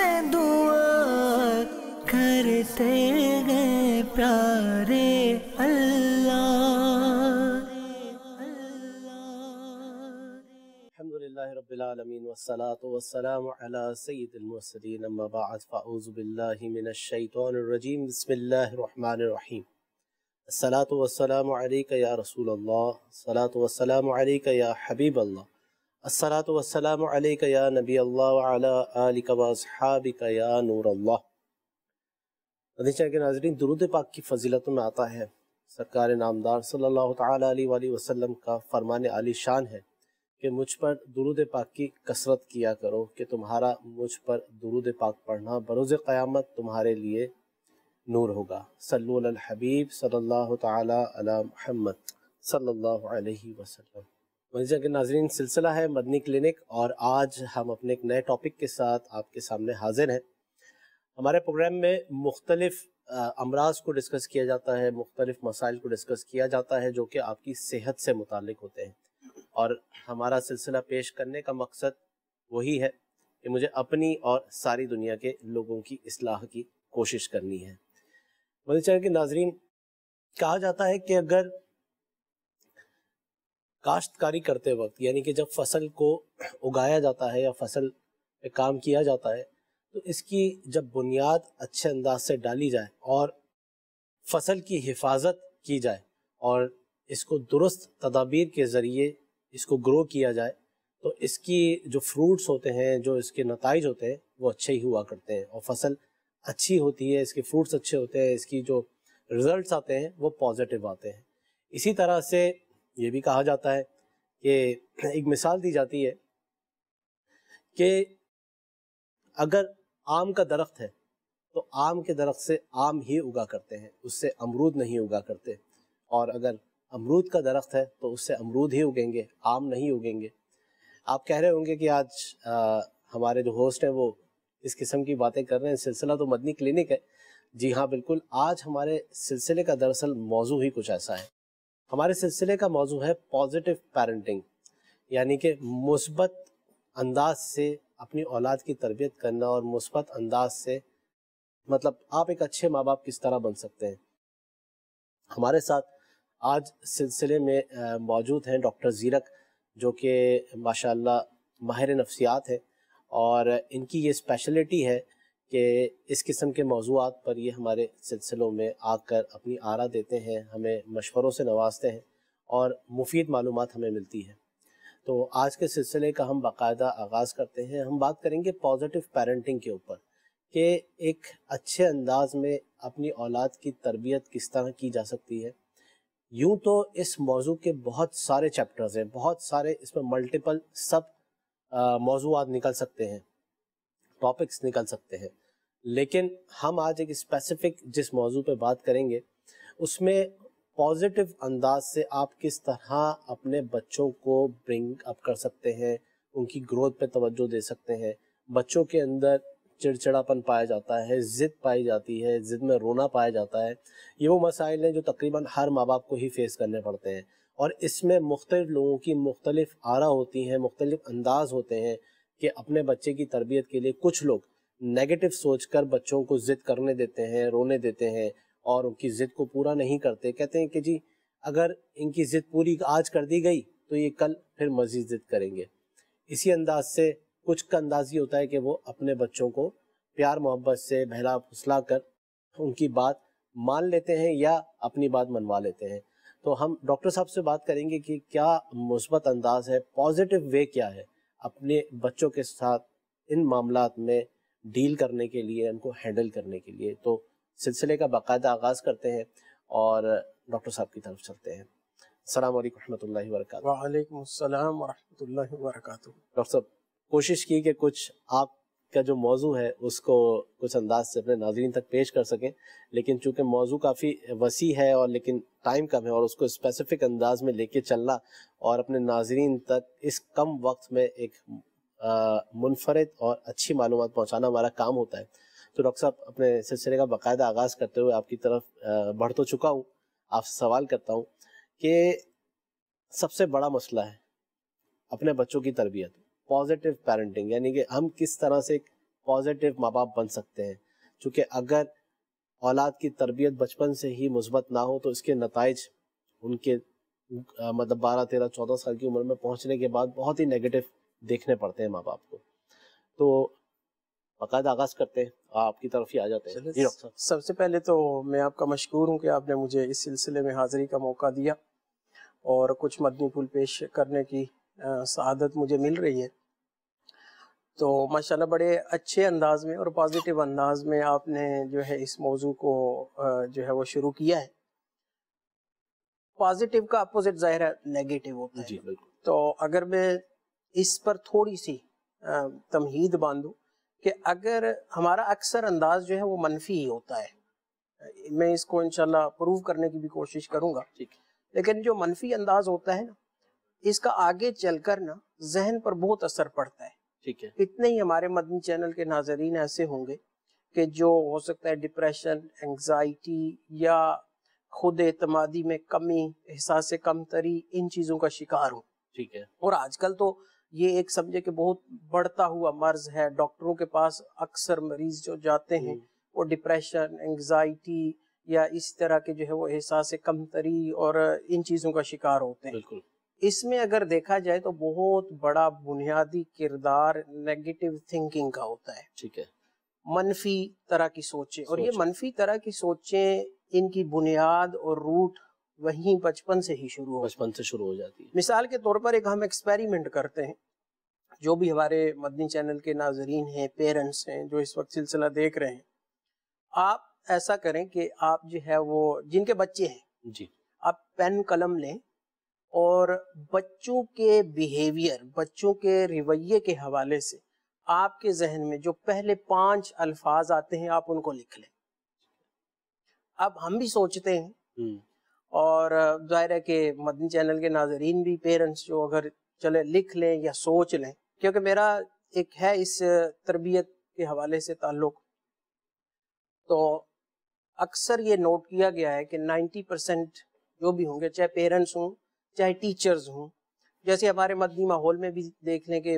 से दुआ करते हैं प्यारे अल्लाह रबालमीन वसलाम सैदमसलिन फ़ाउज़बिल्लिमिनशैतरजीम बसमीम सलात वसलाम या रसूल अल्लाह सलात वसलाम या हबीब अल्लाह असलात वसलाम या नबी अल्लाह या नूर अल्लाह नदीचा के नाजरीन दरुद पाक की फजीलत में आता है सरकार नामदार सल्लल्लाहु अलैहि वसल्लम का फरमान आली शान है कि मुझ पर दरुद पाक की कसरत किया करो कि तुम्हारा मुझ पर दरुद पाक पढ़ना बरोज़ क़यामत तुम्हारे लिए नूर होगा सल्लल्लाहु हबीब सल्लल्लाहु ताला अला वसल्लम मदीजा के नाजरीन सिलसिला है मदनी क्लिनिक और आज हम अपने एक नए टॉपिक के साथ आपके सामने हाजिर हैं हमारे प्रोग्राम में मुख्तलिफ अमराज को डिस्कस किया जाता है मुख्तलिफ मसाइल को डिस्कस किया जाता है जो कि आपकी सेहत से मुतल होते हैं और हमारा सिलसिला पेश करने का मकसद वही है कि मुझे अपनी और सारी दुनिया के लोगों की असलाह की कोशिश करनी है मदीजा के नाजरीन कहा जाता है कि अगर काश्तकारी करते वक्त यानी कि जब फसल को उगाया जाता है या फसल पे काम किया जाता है तो इसकी जब बुनियाद अच्छे अंदाज से डाली जाए और फसल की हिफाजत की जाए और इसको दुरुस्त तदाबीर के ज़रिए इसको ग्रो किया जाए तो इसकी जो फ्रूट्स होते हैं जो इसके नतज होते हैं वो अच्छे ही हुआ करते हैं और फसल अच्छी होती है इसके फ्रूट्स अच्छे होते हैं इसकी जो रिजल्ट्स आते हैं वो पॉजिटिव आते हैं इसी तरह से ये भी कहा जाता है कि एक मिसाल दी जाती है कि अगर आम का दरख्त है तो आम के दरख्त से आम ही उगा करते हैं उससे अमरूद नहीं उगा करते और अगर अमरूद का दरख्त है तो उससे अमरूद ही उगेंगे आम नहीं उगेंगे आप कह रहे होंगे कि आज आ, हमारे जो होस्ट हैं वो इस किस्म की बातें कर रहे हैं सिलसिला तो मदनी क्लिनिक है जी हाँ बिल्कुल आज हमारे सिलसिले का दरअसल मौजू ही कुछ ऐसा है हमारे सिलसिले का मौजू है पॉजिटिव पेरेंटिंग यानी कि मुस्बत अंदाज से अपनी औलाद की तरबियत करना और मुस्बत अंदाज से मतलब आप एक अच्छे माँ बाप किस तरह बन सकते हैं हमारे साथ आज सिलसिले में मौजूद हैं डॉक्टर ज़ीरक जो कि माशाल्लाह माहिर नफ्सियात है और इनकी ये स्पेशलिटी है कि इस किस्म के मौजूद पर ये हमारे सिलसिलों में आकर अपनी आरा देते हैं हमें मशवरों से नवाजते हैं और मुफीद मालूम हमें मिलती है तो आज के सिलसिले का हम बाकायदा आगाज़ करते हैं हम बात करेंगे पॉजिटिव पेरेंटिंग के ऊपर कि एक अच्छे अंदाज में अपनी औलाद की तरबियत किस तरह की जा सकती है यूं तो इस मौजू के बहुत सारे चैप्टर्स हैं बहुत सारे इसमें मल्टीपल सब मौजूद निकल सकते हैं टॉपिक्स निकल सकते हैं लेकिन हम आज एक स्पेसिफिक जिस मौजू पे बात करेंगे उसमें पॉजिटिव अंदाज से आप किस तरह अपने बच्चों को ब्रिंग अप कर सकते हैं उनकी ग्रोथ पे तवज्जो दे सकते हैं बच्चों के अंदर चिड़चिड़ापन पाया जाता है ज़िद पाई जाती है ज़िद में रोना पाया जाता है ये वो मसाइल हैं जो तकरीबन हर माँ बाप को ही फेस करने पड़ते हैं और इसमें मुख्तलिफ लोगों की मुख्तलिफ आरा होती हैं मुख्तलिफ अंदाज होते हैं कि अपने बच्चे की तरबियत के लिए कुछ लोग नेगेटिव सोचकर बच्चों को जिद करने देते हैं रोने देते हैं और उनकी जिद को पूरा नहीं करते कहते हैं कि जी अगर इनकी जिद पूरी आज कर दी गई तो ये कल फिर मजीद जिद करेंगे इसी अंदाज से कुछ का अंदाज ये होता है कि वो अपने बच्चों को प्यार मोहब्बत से बहला फुसला कर उनकी बात मान लेते हैं या अपनी बात मनवा लेते हैं तो हम डॉक्टर साहब से बात करेंगे कि क्या मुस्बत अंदाज है पॉजिटिव वे क्या है अपने बच्चों के साथ इन मामला में डील करने के लिए उनको हैंडल करने के लिए तो सिलसिले का बाकायदा आगाज़ करते हैं और डॉक्टर साहब की तरफ चलते हैं डॉक्टर साहब कोशिश की कि कुछ आप का जो मौजू है उसको कुछ अंदाज से अपने नाजरन तक पेश कर सकें लेकिन चूंकि मौजू काफ़ी वसी है और लेकिन टाइम कम है और उसको स्पेसिफिक अंदाज में लेके चलना और अपने नाजरन तक इस कम वक्त में एक मुनफरद और अच्छी मालूम पहुँचाना हमारा काम होता है तो डॉक्टर साहब अपने सिलसिले का बाकायदा आगाज़ करते हुए आपकी तरफ बढ़ तो चुका हूँ आप सवाल करता हूँ कि सबसे बड़ा मसला है अपने बच्चों की तरबियत पॉजिटिव पेरेंटिंग यानी कि हम किस तरह से एक पॉजिटिव माँ बाप बन सकते हैं चूँकि अगर औलाद की तरबियत बचपन से ही मुस्बत ना हो तो इसके नतज उनके मतलब बारह तेरह चौदह साल की उम्र में पहुँचने के बाद बहुत ही नेगेटिव देखने पड़ते हैं माँ बाप को तो बाकायदा आगाज करते हैं आपकी तरफ ही आ जाते हैं सबसे पहले तो मैं आपका मशहूर हूँ कि आपने मुझे इस सिलसिले में हाजिरी का मौका दिया और कुछ मदनी फूल पेश करने की शहादत मुझे मिल रही है तो माशाल्लाह बड़े अच्छे अंदाज में और पॉजिटिव अंदाज में आपने जो है इस मौजू को जो है वो शुरू किया है पॉजिटिव का अपोजिट ज़ाहिर है नेगेटिव होता है जी तो अगर मैं इस पर थोड़ी सी तमहीद बांधूँ कि अगर हमारा अक्सर अंदाज जो है वो मनफी ही होता है मैं इसको इनशाला प्रूव करने की भी कोशिश करूँगा लेकिन जो मनफी अंदाज होता है ना इसका आगे चल कर ना जहन पर बहुत असर पड़ता है ठीक है इतने ही हमारे मदनी चैनल के नाजरीन ऐसे होंगे कि जो हो सकता है डिप्रेशन एंगजाइटी या खुद एतमादी में कमी एहसास कमतरी इन चीज़ों का शिकार हो ठीक है और आजकल तो ये एक समझे कि बहुत बढ़ता हुआ मर्ज है डॉक्टरों के पास अक्सर मरीज जो जाते हैं हम्म। वो डिप्रेशन एंगजाइटी या इस तरह के जो है वो एहसास कमतरी और इन चीज़ों का शिकार होते हैं इसमें अगर देखा जाए तो बहुत बड़ा बुनियादी किरदार नेगेटिव थिंकिंग का होता है ठीक है मनफी तरह की सोचें और ये मनफी तरह की सोचें इनकी बुनियाद और रूट वही बचपन से ही शुरू हो बचपन से शुरू हो जाती है मिसाल के तौर पर एक हम एक्सपेरिमेंट करते हैं जो भी हमारे मदनी चैनल के नाजरीन हैं पेरेंट्स हैं जो इस वक्त सिलसिला देख रहे हैं आप ऐसा करें कि आप जो है वो जिनके बच्चे हैं जी आप पेन कलम लें और बच्चों के बिहेवियर बच्चों के रवैये के हवाले से आपके जहन में जो पहले पांच अल्फाज आते हैं आप उनको लिख लें अब हम भी सोचते हैं हम्म। और ज़ाहिर है कि मदनी चैनल के नाजरीन भी पेरेंट्स जो अगर चले लिख लें या सोच लें क्योंकि मेरा एक है इस तरबियत के हवाले से ताल्लुक तो अक्सर ये नोट किया गया है कि 90 परसेंट जो भी होंगे चाहे पेरेंट्स हों चाहे टीचर्स हों जैसे हमारे मदनी माहौल में भी देख लें कि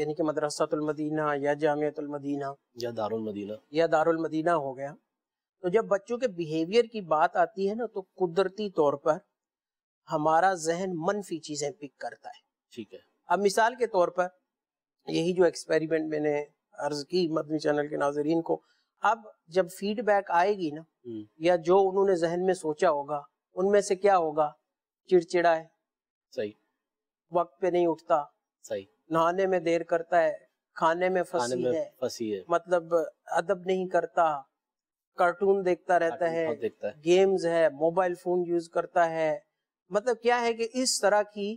यानी कि मदरसतुलमदीना या जामियतुलमदीना या दारुलमदीना या दारुलमदीना हो गया तो जब बच्चों के बिहेवियर की बात आती है ना तो कुदरती तौर पर हमारा जहन मनफी चीजें पिक करता है ठीक है अब मिसाल के तौर पर यही जो एक्सपेरिमेंट मैंने अर्ज की मदनी चैनल के नाजरीन को अब जब फीडबैक आएगी ना हम्म। या जो उन्होंने जहन में सोचा होगा उनमें से क्या होगा चिड़चिड़ा है सही वक्त पे नहीं उठता सही नहाने में देर करता है खाने में फंसी है है मतलब अदब नहीं करता कार्टून देखता रहता है, देखता है गेम्स है मोबाइल फोन यूज करता है मतलब क्या है कि इस तरह की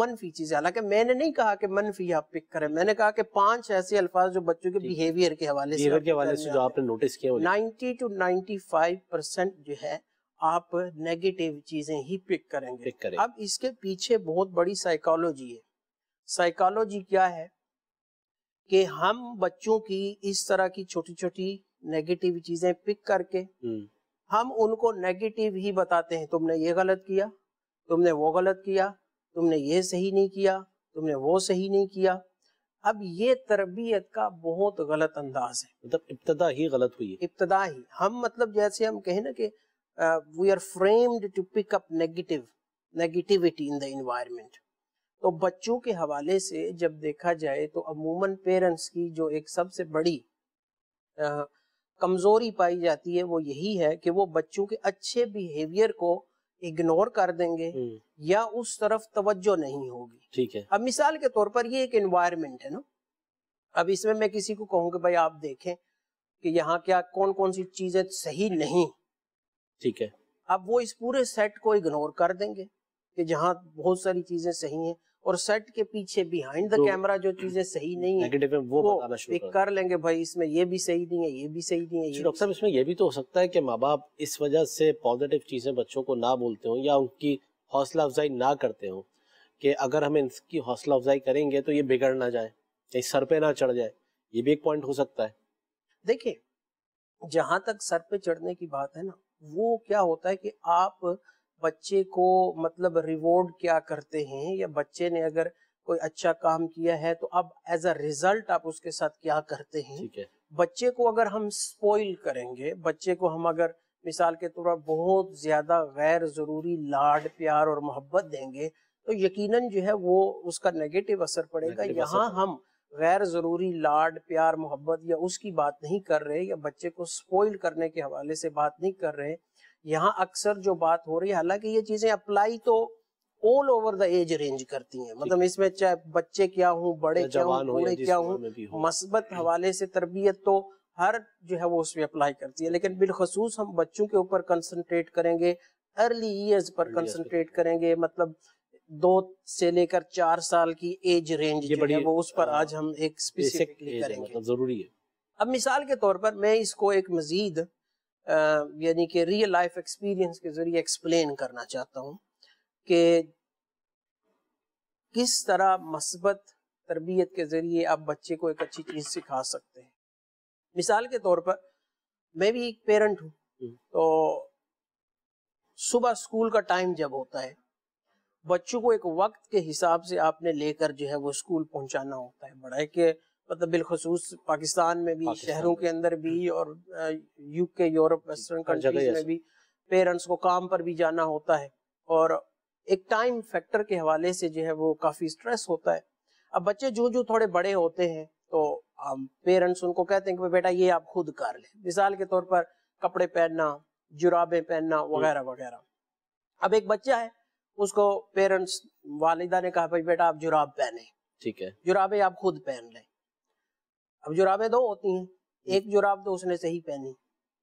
मनफी चीजें हालांकि मैंने नहीं कहा कि मनफी आप पिक करें मैंने कहा कि पांच ऐसे अल्फाज जो बच्चों के बिहेवियर के हवाले से के हवाले से जो आपने नोटिस किया ninety two ninety five percent जो है आप नेगेटिव चीजें ही पिक करेंगे पिक करें। अब इसके पीछे बहुत बड़ी साइकोलॉजी है साइकोलॉजी क्या है कि हम बच्चों की इस तरह की छोटी छोटी नेगेटिव चीजें पिक करके हम्म। हम उनको नेगेटिव ही बताते हैं तुमने ये गलत किया तुमने वो गलत किया तुमने ये सही नहीं किया तुमने वो सही नहीं किया अब ये तरबियत का बहुत गलत अंदाज है मतलब इब्तदा ही गलत हुई है इब्तदा ही हम मतलब जैसे हम कहें ना कि we are framed to pick up negative negativity in the environment तो बच्चों के हवाले से जब देखा जाए तो अमूमन पेरेंट्स की जो एक सबसे बड़ी कमज़ोरी पाई जाती है वो यही है कि वो बच्चों के अच्छे बिहेवियर को इग्नोर कर देंगे हम्म। या उस तरफ तवज्जो नहीं होगी ठीक है अब मिसाल के तौर पर ये एक एनवायरमेंट है ना अब इसमें मैं किसी को कहूँ कि भाई आप देखें कि यहाँ क्या कौन कौन सी चीजें सही नहीं ठीक है अब वो इस पूरे सेट को इग्नोर कर देंगे कि जहाँ बहुत सारी चीजें सही हैं और सेट के पीछे बिहाइंड द कैमरा जो चीजें सही नहीं है में वो, वो एक कर लेंगे भाई इसमें ये भी सही नहीं है ये भी सही नहीं है डॉक्टर साहब इसमें ये भी तो हो सकता है कि माँ बाप इस वजह से पॉजिटिव चीजें बच्चों को ना बोलते हो या उनकी हौसला अफजाई ना करते हो कि अगर हम इनकी हौसला अफजाई करेंगे तो ये बिगड़ ना जाए कहीं सर पे ना चढ़ जाए ये भी एक पॉइंट हो सकता है देखिये जहां तक सर पे चढ़ने की बात है ना वो क्या होता है कि आप बच्चे को मतलब रिवॉर्ड क्या करते हैं या बच्चे ने अगर कोई अच्छा काम किया है तो अब एज अ रिजल्ट आप उसके साथ क्या करते हैं है। बच्चे को अगर हम स्पॉइल करेंगे बच्चे को हम अगर मिसाल के तौर पर बहुत ज्यादा गैर जरूरी लाड प्यार और मोहब्बत देंगे तो यकीनन जो है वो उसका नेगेटिव असर पड़ेगा यहाँ हम गैर ज़रूरी लाड प्यार मोहब्बत या उसकी बात नहीं कर रहे या बच्चे को स्पॉइल करने के हवाले से बात नहीं कर रहे यहाँ अक्सर जो बात हो रही है हालांकि ये चीजें अप्लाई तो all over the age range करती हैं मतलब इसमें चाहे बच्चे क्या हूँ बड़े क्या हूँ बूढ़े क्या हूँ मस्बत हवाले से तरबियत तो हर जो है वो उसमें अप्लाई करती है लेकिन बिलखसूस हम बच्चों के ऊपर कंसनट्रेट करेंगे अर्ली ईयर्स पर कंसनट्रेट करेंगे मतलब दो से लेकर चार साल की एज रेंज जो है वो उस पर हाँ, आज हम एक स्पेसिफिकली करेंगे मतलब जरूरी है अब मिसाल के तौर पर मैं इसको एक मजीद यानी कि रियल लाइफ एक्सपीरियंस के ज़रिए एक्सप्लेन करना चाहता हूँ कि किस तरह मस्बत तरबियत के ज़रिए आप बच्चे को एक अच्छी चीज़ सिखा सकते हैं मिसाल के तौर पर मैं भी एक पेरेंट हूँ हम्म। तो सुबह स्कूल का टाइम जब होता है बच्चों को एक वक्त के हिसाब से आपने लेकर जो है वो स्कूल पहुंचाना होता है बड़ा है कि मतलब बिलखसूस पाकिस्तान में भी पाकिस्तान शहरों के अंदर भी हम्म। और यूके यूरोप वेस्टर्न कंट्रीज में भी पेरेंट्स को काम पर भी जाना होता है और एक टाइम फैक्टर के हवाले से जो है वो काफ़ी स्ट्रेस होता है अब बच्चे जो जो थोड़े बड़े होते हैं तो पेरेंट्स उनको कहते हैं कि बेटा ये आप खुद कर ले मिसाल के तौर पर कपड़े पहनना जुराबे पहनना हम्म। वगैरह वगैरह अब एक बच्चा है उसको पेरेंट्स वालिदा ने कहा भाई बेटा आप जुराब पहने ठीक है जुराबे आप खुद पहन लें अब जुराबे दो होती हैं हम्म। एक जुराब तो उसने सही पहनी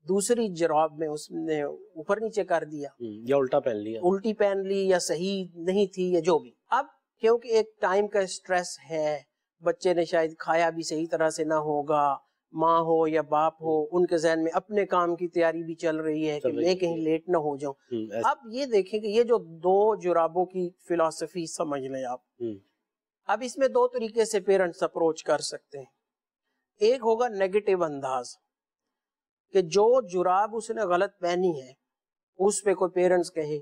दूसरी जुराब में उसने ऊपर नीचे कर दिया हम्म, या उल्टा पहन लिया उल्टी पहन ली या सही नहीं थी या जो भी अब क्योंकि एक टाइम का स्ट्रेस है बच्चे ने शायद खाया भी सही तरह से ना होगा माँ हो या बाप हो हम्म। उनके जहन में अपने काम की तैयारी भी चल रही है कि मैं कहीं लेट ना हो जाऊं अब ये देखें कि ये जो दो जुराबों की फिलॉसफी समझ लें आप अब इसमें दो तरीके से पेरेंट्स अप्रोच कर सकते हैं एक होगा नेगेटिव अंदाज कि जो जुराब उसने गलत पहनी है उस पे कोई पेरेंट्स कहे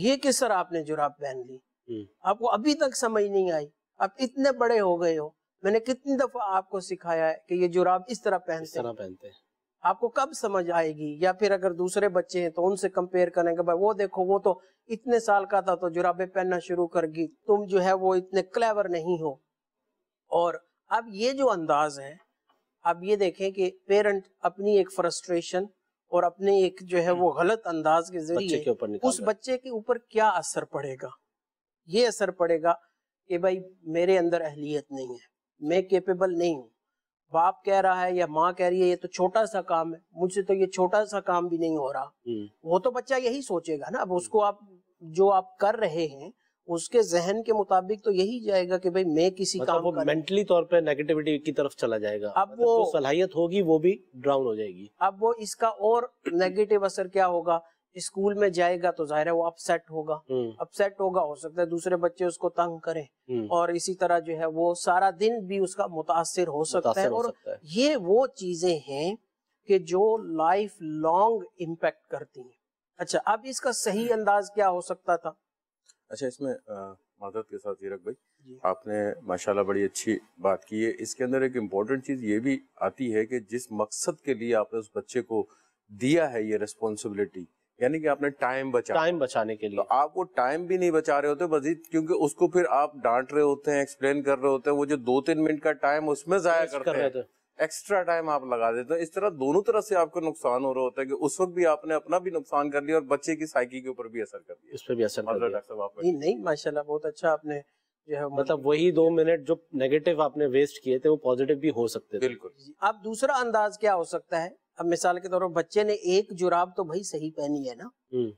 ये किस तरह आपने जुराब पहन ली हम्म। आपको अभी तक समझ नहीं आई आप इतने बड़े हो गए हो मैंने कितनी दफा आपको सिखाया है कि ये जुराब इस तरह पहनते इस तरह पहनते हैं आपको कब समझ आएगी या फिर अगर दूसरे बच्चे हैं तो उनसे कंपेयर करेंगे भाई वो देखो वो तो इतने साल का था तो जुराबे पहनना शुरू कर गई तुम जो है वो इतने क्लेवर नहीं हो और अब ये जो अंदाज है आप ये देखें कि पेरेंट अपनी एक फ्रस्ट्रेशन और अपने एक जो है वो हम्म। गलत अंदाज के जरिए उस बच्चे के ऊपर क्या असर पड़ेगा ये असर पड़ेगा कि भाई मेरे अंदर अहलियत नहीं है मैं केपेबल नहीं हूँ बाप कह रहा है या माँ कह रही है ये तो छोटा सा काम है मुझसे तो ये छोटा सा काम भी नहीं हो रहा हम्म। वो तो बच्चा यही सोचेगा ना अब हम्म। उसको आप जो आप कर रहे हैं उसके जहन के मुताबिक तो यही जाएगा कि भाई मैं किसी मतलब काम वो मेंटली तौर पे नेगेटिविटी की तरफ चला जाएगा अब मतलब वो सलाहियत होगी वो भी ड्राउन हो जाएगी अब वो इसका और नेगेटिव असर क्या होगा स्कूल में जाएगा तो जाहिर है वो अपसेट होगा अपसेट हम्म। होगा हो सकता है दूसरे बच्चे उसको तंग करें हम्म। और इसी तरह जो है वो सारा दिन भी उसका मुतासर हो सकता है और ये वो चीजें हैं कि जो लाइफ लॉन्ग इम्पेक्ट करती हैं अच्छा अब इसका सही अंदाज क्या हो सकता था अच्छा इसमें मदद के साथ जीरक भाई आपने माशाल्लाह बड़ी अच्छी बात की है इसके अंदर एक इम्पोर्टेंट चीज़ ये भी आती है कि जिस मकसद के लिए आपने उस बच्चे को दिया है ये रिस्पॉन्सिबिलिटी यानी कि आपने टाइम बचा टाइम बचाने के लिए तो आप वो टाइम भी नहीं बचा रहे होते मजीद क्योंकि उसको फिर आप डांट रहे होते हैं एक्सप्लेन कर रहे होते हैं वो जो दो तीन मिनट का टाइम उसमें जाया करते कर हैं एक्स्ट्रा टाइम आप लगा देते हो इस तरह दोनों तरह से आपको नुकसान हो रहा होता है कि उस वक्त भी आपने अपना भी नुकसान कर लिया और बच्चे की साइकी के ऊपर भी असर कर दिया इस पर भी असर नहीं, नहीं माशाल्लाह बहुत अच्छा आपने मतलब वही दो मिनट जो नेगेटिव आपने वेस्ट किए थे वो पॉजिटिव भी हो सकते थे बिल्कुल अब दूसरा अंदाज क्या हो सकता है अब मिसाल के तौर पर बच्चे ने एक जुराब तो भाई सही पहनी है ना हम्म।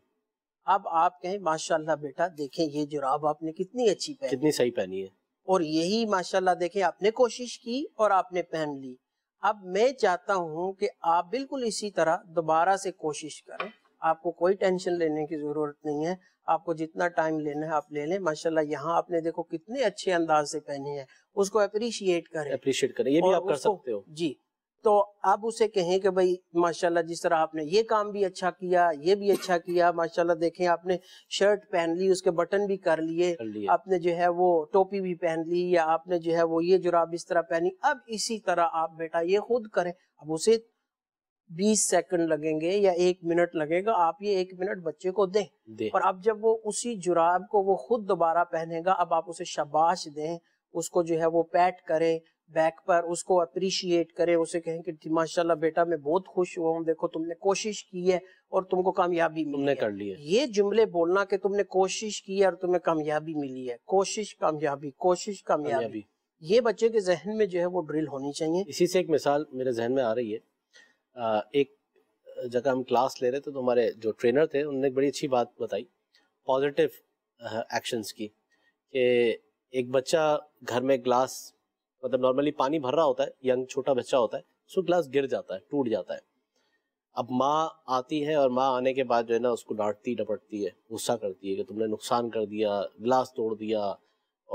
अब आप कहें माशाल्लाह बेटा देखें ये जुराब आपने कितनी अच्छी पहनी कितनी सही पहनी है और यही माशाल्लाह देखें आपने कोशिश की और आपने पहन ली अब मैं चाहता हूं कि आप बिल्कुल इसी तरह दोबारा से कोशिश करें आपको कोई टेंशन लेने की ज़रूरत नहीं है आपको जितना टाइम लेना है आप ले लें माशाल्लाह यहाँ आपने देखो कितने अच्छे अंदाज से पहने हैं उसको अप्रिशिएट करें अप्रिशिएट करें ये भी आप कर सकते हो जी तो आप उसे कहें कि भाई माशाल्लाह जिस तरह आपने ये काम भी अच्छा किया ये भी अच्छा किया माशाल्लाह देखें आपने शर्ट पहन ली उसके बटन भी कर लिए आपने जो है वो टोपी भी पहन ली या आपने जो है वो ये जुराब इस तरह पहनी अब इसी तरह आप बेटा ये खुद करें अब उसे बीस सेकंड लगेंगे या एक मिनट लगेगा आप ये एक मिनट बच्चे को दें दे। और अब जब वो उसी जुराब को वो खुद दोबारा पहनेगा अब आप उसे शबाश दें उसको जो है वो पैट करें बैक पर उसको अप्रिशिएट करें उसे कहें कि माशाल्लाह बेटा मैं बहुत खुश हुआ हूँ देखो तुमने कोशिश की है और तुमको कामयाबी मिली तुमने कर ली है ये जुमले बोलना कि तुमने कोशिश की है और तुम्हें कामयाबी मिली है कोशिश कामयाबी कोशिश कामयाबी ये बच्चे के जहन में जो है वो ड्रिल होनी चाहिए इसी से एक मिसाल मेरे जहन में आ रही है आ, एक जगह हम क्लास ले रहे थे तो हमारे जो ट्रेनर थे उन्होंने बड़ी अच्छी बात बताई पॉजिटिव एक्शंस की कि एक बच्चा घर में ग्लास मतलब नॉर्मली पानी भर रहा होता है यंग छोटा बच्चा होता है सो ग्लास गिर जाता है टूट जाता है अब माँ आती है और माँ आने के बाद जो है ना उसको डांटती डपटती है गुस्सा करती है कि तुमने नुकसान कर दिया गिलास तोड़ दिया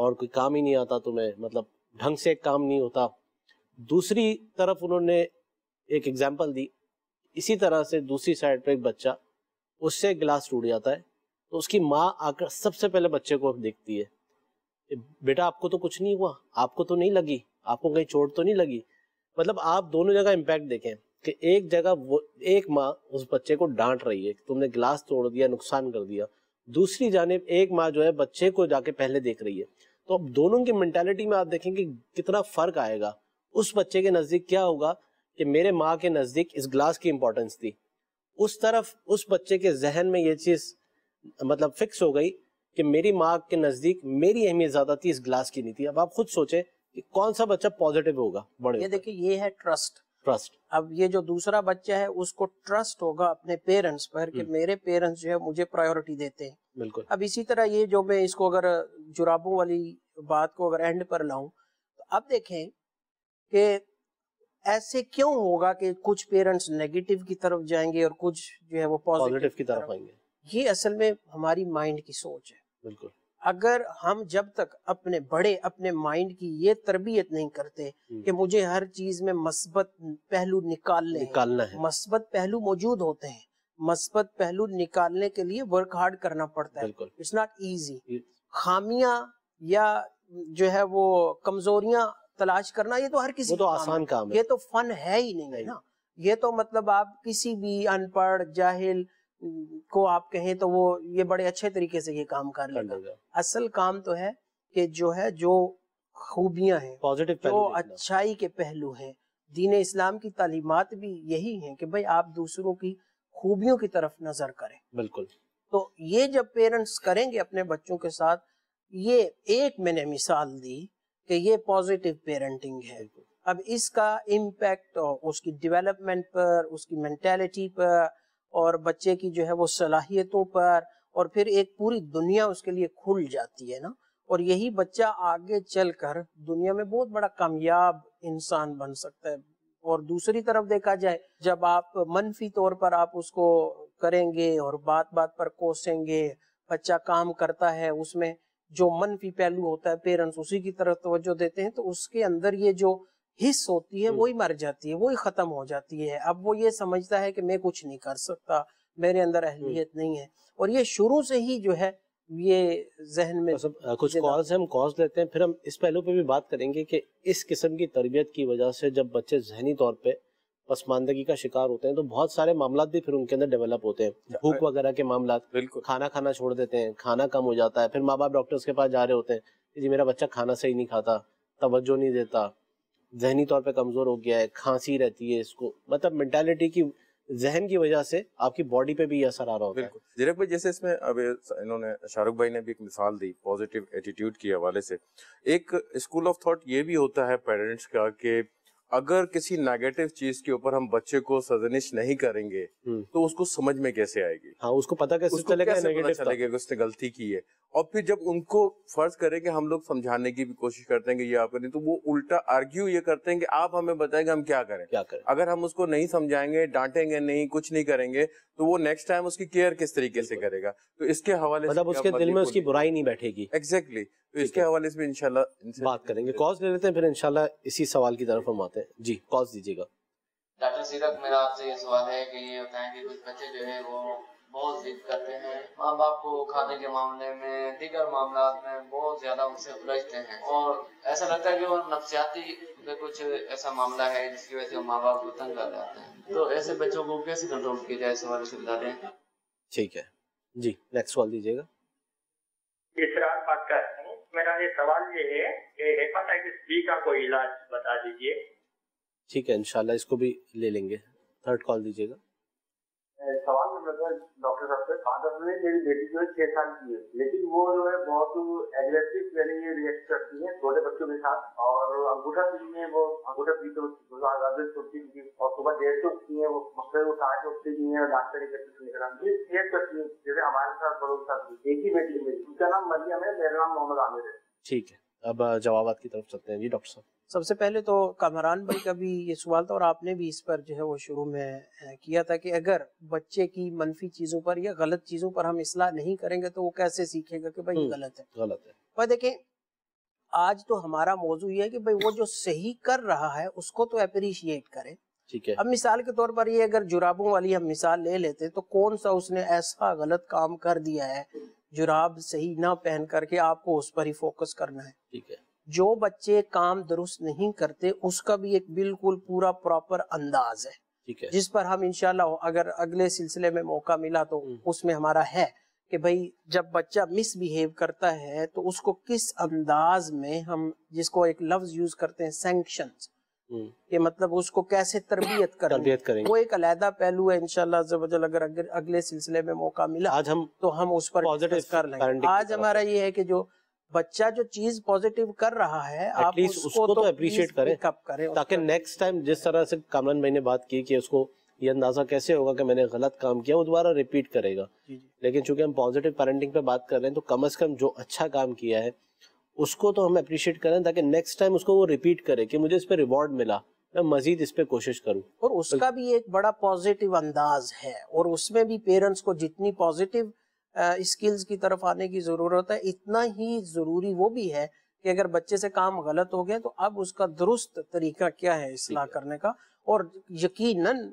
और कोई काम ही नहीं आता तुम्हें मतलब ढंग से काम नहीं होता दूसरी तरफ उन्होंने एक एग्जाम्पल दी इसी तरह से दूसरी साइड पर एक बच्चा उससे गिलास टूट जाता है तो उसकी माँ आकर सबसे पहले बच्चे को देखती है बेटा आपको तो कुछ नहीं हुआ आपको तो नहीं लगी आपको कहीं चोट तो नहीं लगी मतलब आप दोनों जगह इम्पैक्ट देखें कि एक जगह वो एक माँ उस बच्चे को डांट रही है तुमने गिलास तोड़ दिया नुकसान कर दिया दूसरी जानब एक माँ जो है बच्चे को जाके पहले देख रही है तो अब दोनों की मैंटेलिटी में आप देखें कि कितना फर्क आएगा उस बच्चे के नज़दीक क्या होगा कि मेरे माँ के नज़दीक इस ग्लास की इम्पोर्टेंस थी उस तरफ उस बच्चे के जहन में ये चीज़ मतलब फिक्स हो गई कि मेरी माँ के नजदीक मेरी अहमियत ज्यादा थी इस ग्लास की नहीं थी अब आप खुद सोचे कि कौन सा बच्चा पॉजिटिव होगा बड़े ये देखिए ये है ट्रस्ट ट्रस्ट अब ये जो दूसरा बच्चा है उसको ट्रस्ट होगा अपने पेरेंट्स पर कि हम्म। मेरे पेरेंट्स जो है मुझे प्रायोरिटी देते हैं बिल्कुल अब इसी तरह ये जो मैं इसको अगर जुराबों वाली बात को अगर एंड पर लाऊं तो अब देखें कि ऐसे क्यों होगा कि कुछ पेरेंट्स नेगेटिव की तरफ जाएंगे और कुछ जो है वो पॉजिटिव की तरफ आएंगे ये असल में हमारी माइंड की सोच है बिल्कुल अगर हम जब तक अपने बड़े अपने माइंड की ये तरबियत नहीं करते हम्म। कि मुझे हर चीज में मस्बत पहलू निकालने निकालना है मस्बत पहलू मौजूद होते हैं मस्बत पहलू निकालने के लिए वर्क हार्ड करना पड़ता है इट्स नॉट इजी खामियां या जो है वो कमजोरियां तलाश करना ये तो हर किसी तो आसान काम है ये तो फन है ही नहीं है ना ये तो मतलब आप किसी भी अनपढ़ जाहिल को आप कहें तो वो ये बड़े अच्छे तरीके से ये काम कर लेगा असल काम तो है कि जो है जो खूबियां हैं पॉजिटिव जो अच्छाई के पहलू हैं दीन इस्लाम की तालीमत भी यही है कि भाई आप दूसरों की खूबियों की तरफ नजर करें बिल्कुल तो ये जब पेरेंट्स करेंगे अपने बच्चों के साथ ये एक मैंने मिसाल दी कि ये पॉजिटिव पेरेंटिंग है अब इसका इम्पैक्ट उसकी डेवलपमेंट पर उसकी मैंटेलिटी पर और बच्चे की जो है वो सलाहियतों पर और फिर एक पूरी दुनिया उसके लिए खुल जाती है ना और यही बच्चा आगे चलकर दुनिया में बहुत बड़ा कामयाब इंसान बन सकता है और दूसरी तरफ देखा जाए जब आप मनफी तौर पर आप उसको करेंगे और बात बात पर कोसेंगे बच्चा काम करता है उसमें जो मनफी पहलू होता है पेरेंट्स उसी की तरफ तवज्जो देते हैं तो उसके अंदर ये जो हिस्स होती है हम्म। ही मर जाती है वही खत्म हो जाती है अब वो ये समझता है कि मैं कुछ नहीं कर सकता मेरे अंदर हम्म। अहलियत नहीं है और ये शुरू से ही जो है ये जहन में सब अच्छा, तो कुछ कॉज हम कॉज लेते हैं फिर हम इस पहलू पे भी बात करेंगे कि इस किस्म की तरबियत की वजह से जब बच्चे जहनी तौर पे पसमानदगी का शिकार होते हैं तो बहुत सारे मामला भी फिर उनके अंदर डेवलप होते हैं हाँ, भूख वगैरह के मामला खाना खाना छोड़ देते हैं खाना कम हो जाता है फिर माँ बाप डॉक्टर्स के पास जा रहे होते हैं जी मेरा बच्चा खाना सही नहीं खाता तवज्जो नहीं देता जहनी तौर पे कमज़ोर हो गया है खांसी रहती है इसको मतलब मेंटालिटी की जहन की वजह से आपकी बॉडी पे भी असर आ रहा होता है जीरक भाई जैसे इसमें अब इन्होंने शाहरुख भाई ने भी एक मिसाल दी पॉजिटिव एटीट्यूड के हवाले से एक स्कूल ऑफ थॉट ये भी होता है पेरेंट्स का कि अगर किसी नेगेटिव चीज के ऊपर हम बच्चे को सजनिश नहीं करेंगे हम्म। तो उसको समझ में कैसे आएगी हाँ उसको पता कैसे उसको चलेगा कैसे नेगेटिव चलेगा उसने गलती की है और फिर जब उनको फर्ज करेंगे हम लोग समझाने की भी कोशिश करते हैं कि ये आप करें तो वो उल्टा आर्ग्यू ये करते हैं कि आप हमें बताएं कि हम क्या करें क्या करें अगर हम उसको नहीं समझाएंगे डांटेंगे नहीं कुछ नहीं करेंगे तो वो नेक्स्ट टाइम उसकी केयर किस तरीके से करेगा तो इसके हवाले मतलब उसके मतलब दिल में उसकी बुराई नहीं बैठेगी एग्जैक्टली तो इसके हवाले से इनशाला बात करेंगे कॉज ले लेते हैं फिर इनशाला इसी सवाल की तरफ हम आते हैं जी कॉज दीजिएगा डॉक्टर सीरक मेरा आपसे ये सवाल है कि ये बताएं कि कुछ बच्चे जो है वो बहुत जिद करते हैं माँ बाप को खाने के मामले में दीगर मामला में बहुत ज्यादा उनसे उलझते हैं और ऐसा लगता है कि वो नफसियाती में कुछ ऐसा मामला है जिसकी वजह से माँ बाप को तंग कर जाते हैं तो ऐसे बच्चों को कैसे कंट्रोल किया जाए इस हमारे सुविधा दें ठीक है जी नेक्स्ट सवाल दीजिएगा मेरा ये सवाल ये है कि बी का कोई इलाज बता दीजिए ठीक है इनशाला इसको भी ले लेंगे थर्ड कॉल दीजिएगा सवाल नंबर था डॉक्टर साहब से फादर ने मेरी बेटी जो है छह साल की है लेकिन वो जो है बहुत एग्रेसिव यानी ये रिएक्ट करती है छोटे बच्चों के साथ और अंगूठा पीने में वो अंगूठा पी तो उठती थी और सुबह देर से उठती है वो मकसद वो के उठती नहीं है डॉक्टर के रिएक्ट करती है जैसे हमारे साथ बड़ों के साथ एक ही बेटी मेरी उनका नाम मरियम है मेरा नाम मोहम्मद आमिर है ठीक है अब जवाब की तरफ चलते हैं जी डॉक्टर साहब सबसे पहले तो कामरान भाई का भी ये सवाल था और आपने भी इस पर जो है वो शुरू में किया था कि अगर बच्चे की मनफी चीज़ों पर या गलत चीज़ों पर हम इसलाह नहीं करेंगे तो वो कैसे सीखेगा कि भाई हम्म, गलत है गलत है पर देखें आज तो हमारा मौजू ये है कि भाई वो जो सही कर रहा है उसको तो अप्रिशिएट करें ठीक है अब मिसाल के तौर पर ये अगर जुराबों वाली हम मिसाल ले लेते तो कौन सा उसने ऐसा गलत काम कर दिया है जुराब सही ना पहन करके आपको उस पर ही फोकस करना है ठीक है जो बच्चे काम दुरुस्त नहीं करते उसका भी एक बिल्कुल पूरा प्रॉपर अंदाज है ठीक है जिस पर हम इनशाला अगर अगले सिलसिले में मौका मिला तो हम्म। उसमें हमारा है कि भाई जब बच्चा मिसबिहेव करता है तो उसको किस अंदाज में हम जिसको एक लफ्ज यूज करते हैं सेंक्शन हम्म। ये मतलब उसको कैसे तरबियत करें तरबियत करें वो एक अलहदा पहलू है इनशाला अगर अगले सिलसिले में मौका मिला आज हम तो हम उस पर कर लेंगे आज हमारा ये है कि जो बच्चा जो चीज पॉजिटिव कर रहा है आप उसको, उसको तो अप्रिशिएट तो करें करें ताकि नेक्स्ट टाइम जिस तरह से कामरान भाई ने बात की कि उसको ये अंदाजा कैसे होगा कि मैंने गलत काम किया वो दोबारा रिपीट करेगा जी जी। लेकिन चूंकि हम पॉजिटिव पेरेंटिंग पे बात कर रहे हैं तो कम अज कम जो अच्छा काम किया है उसको तो हम अप्रिशिएट करें ताकि नेक्स्ट टाइम उसको वो रिपीट करे कि मुझे इस पर रिवॉर्ड मिला मैं मजीद इस पर कोशिश करूँ और उसका भी एक बड़ा पॉजिटिव अंदाज है और उसमें भी पेरेंट्स को जितनी पॉजिटिव स्किल्स की तरफ आने की ज़रूरत है इतना ही ज़रूरी वो भी है कि अगर बच्चे से काम गलत हो गया तो अब उसका दुरुस्त तरीका क्या है इसलाह करने का और यकीनन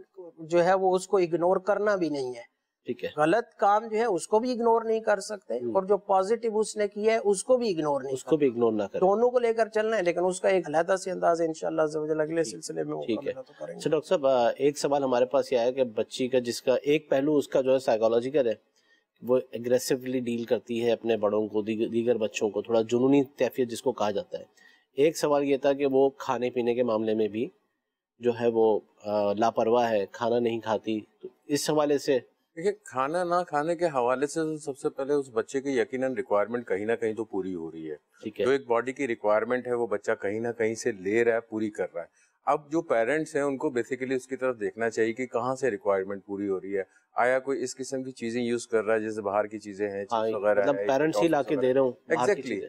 जो है वो उसको इग्नोर करना भी नहीं है ठीक है गलत काम जो है उसको भी इग्नोर नहीं कर सकते हम्म। और जो पॉजिटिव उसने किया है उसको भी इग्नोर नहीं उसको भी इग्नोर ना कर दोनों को लेकर चलना है लेकिन उसका एक अलहदा से अंदाज इंशाल्लाह अगले सिलसिले में ठीक है तो अच्छा, डॉक्टर साहब एक सवाल हमारे पास ये आया कि बच्ची का जिसका एक पहलू उसका जो है साइकोलॉजिकल है वो एग्रेसिवली डील करती है अपने बड़ों को दीगर बच्चों को थोड़ा जुनूनी कैफियत जिसको कहा जाता है एक सवाल ये था कि वो खाने पीने के मामले में भी जो है वो लापरवाह है खाना नहीं खाती तो इस हवाले से देखिए खाना ना खाने के हवाले से तो सबसे पहले उस बच्चे की यकीनन रिक्वायरमेंट कहीं ना कहीं तो पूरी हो रही है ठीक है जो एक बॉडी की रिक्वायरमेंट है वो बच्चा कहीं ना कहीं से ले रहा है पूरी कर रहा है अब जो पेरेंट्स हैं उनको बेसिकली उसकी तरफ देखना चाहिए कि कहाँ से रिक्वायरमेंट पूरी हो रही है आया कोई इस किस्म की चीजें यूज कर रहा है जैसे बाहर की चीजें हैं हाँ, वगैरह पेरेंट्स मतलब ही लाके दे रहा हूँ एग्जैक्टली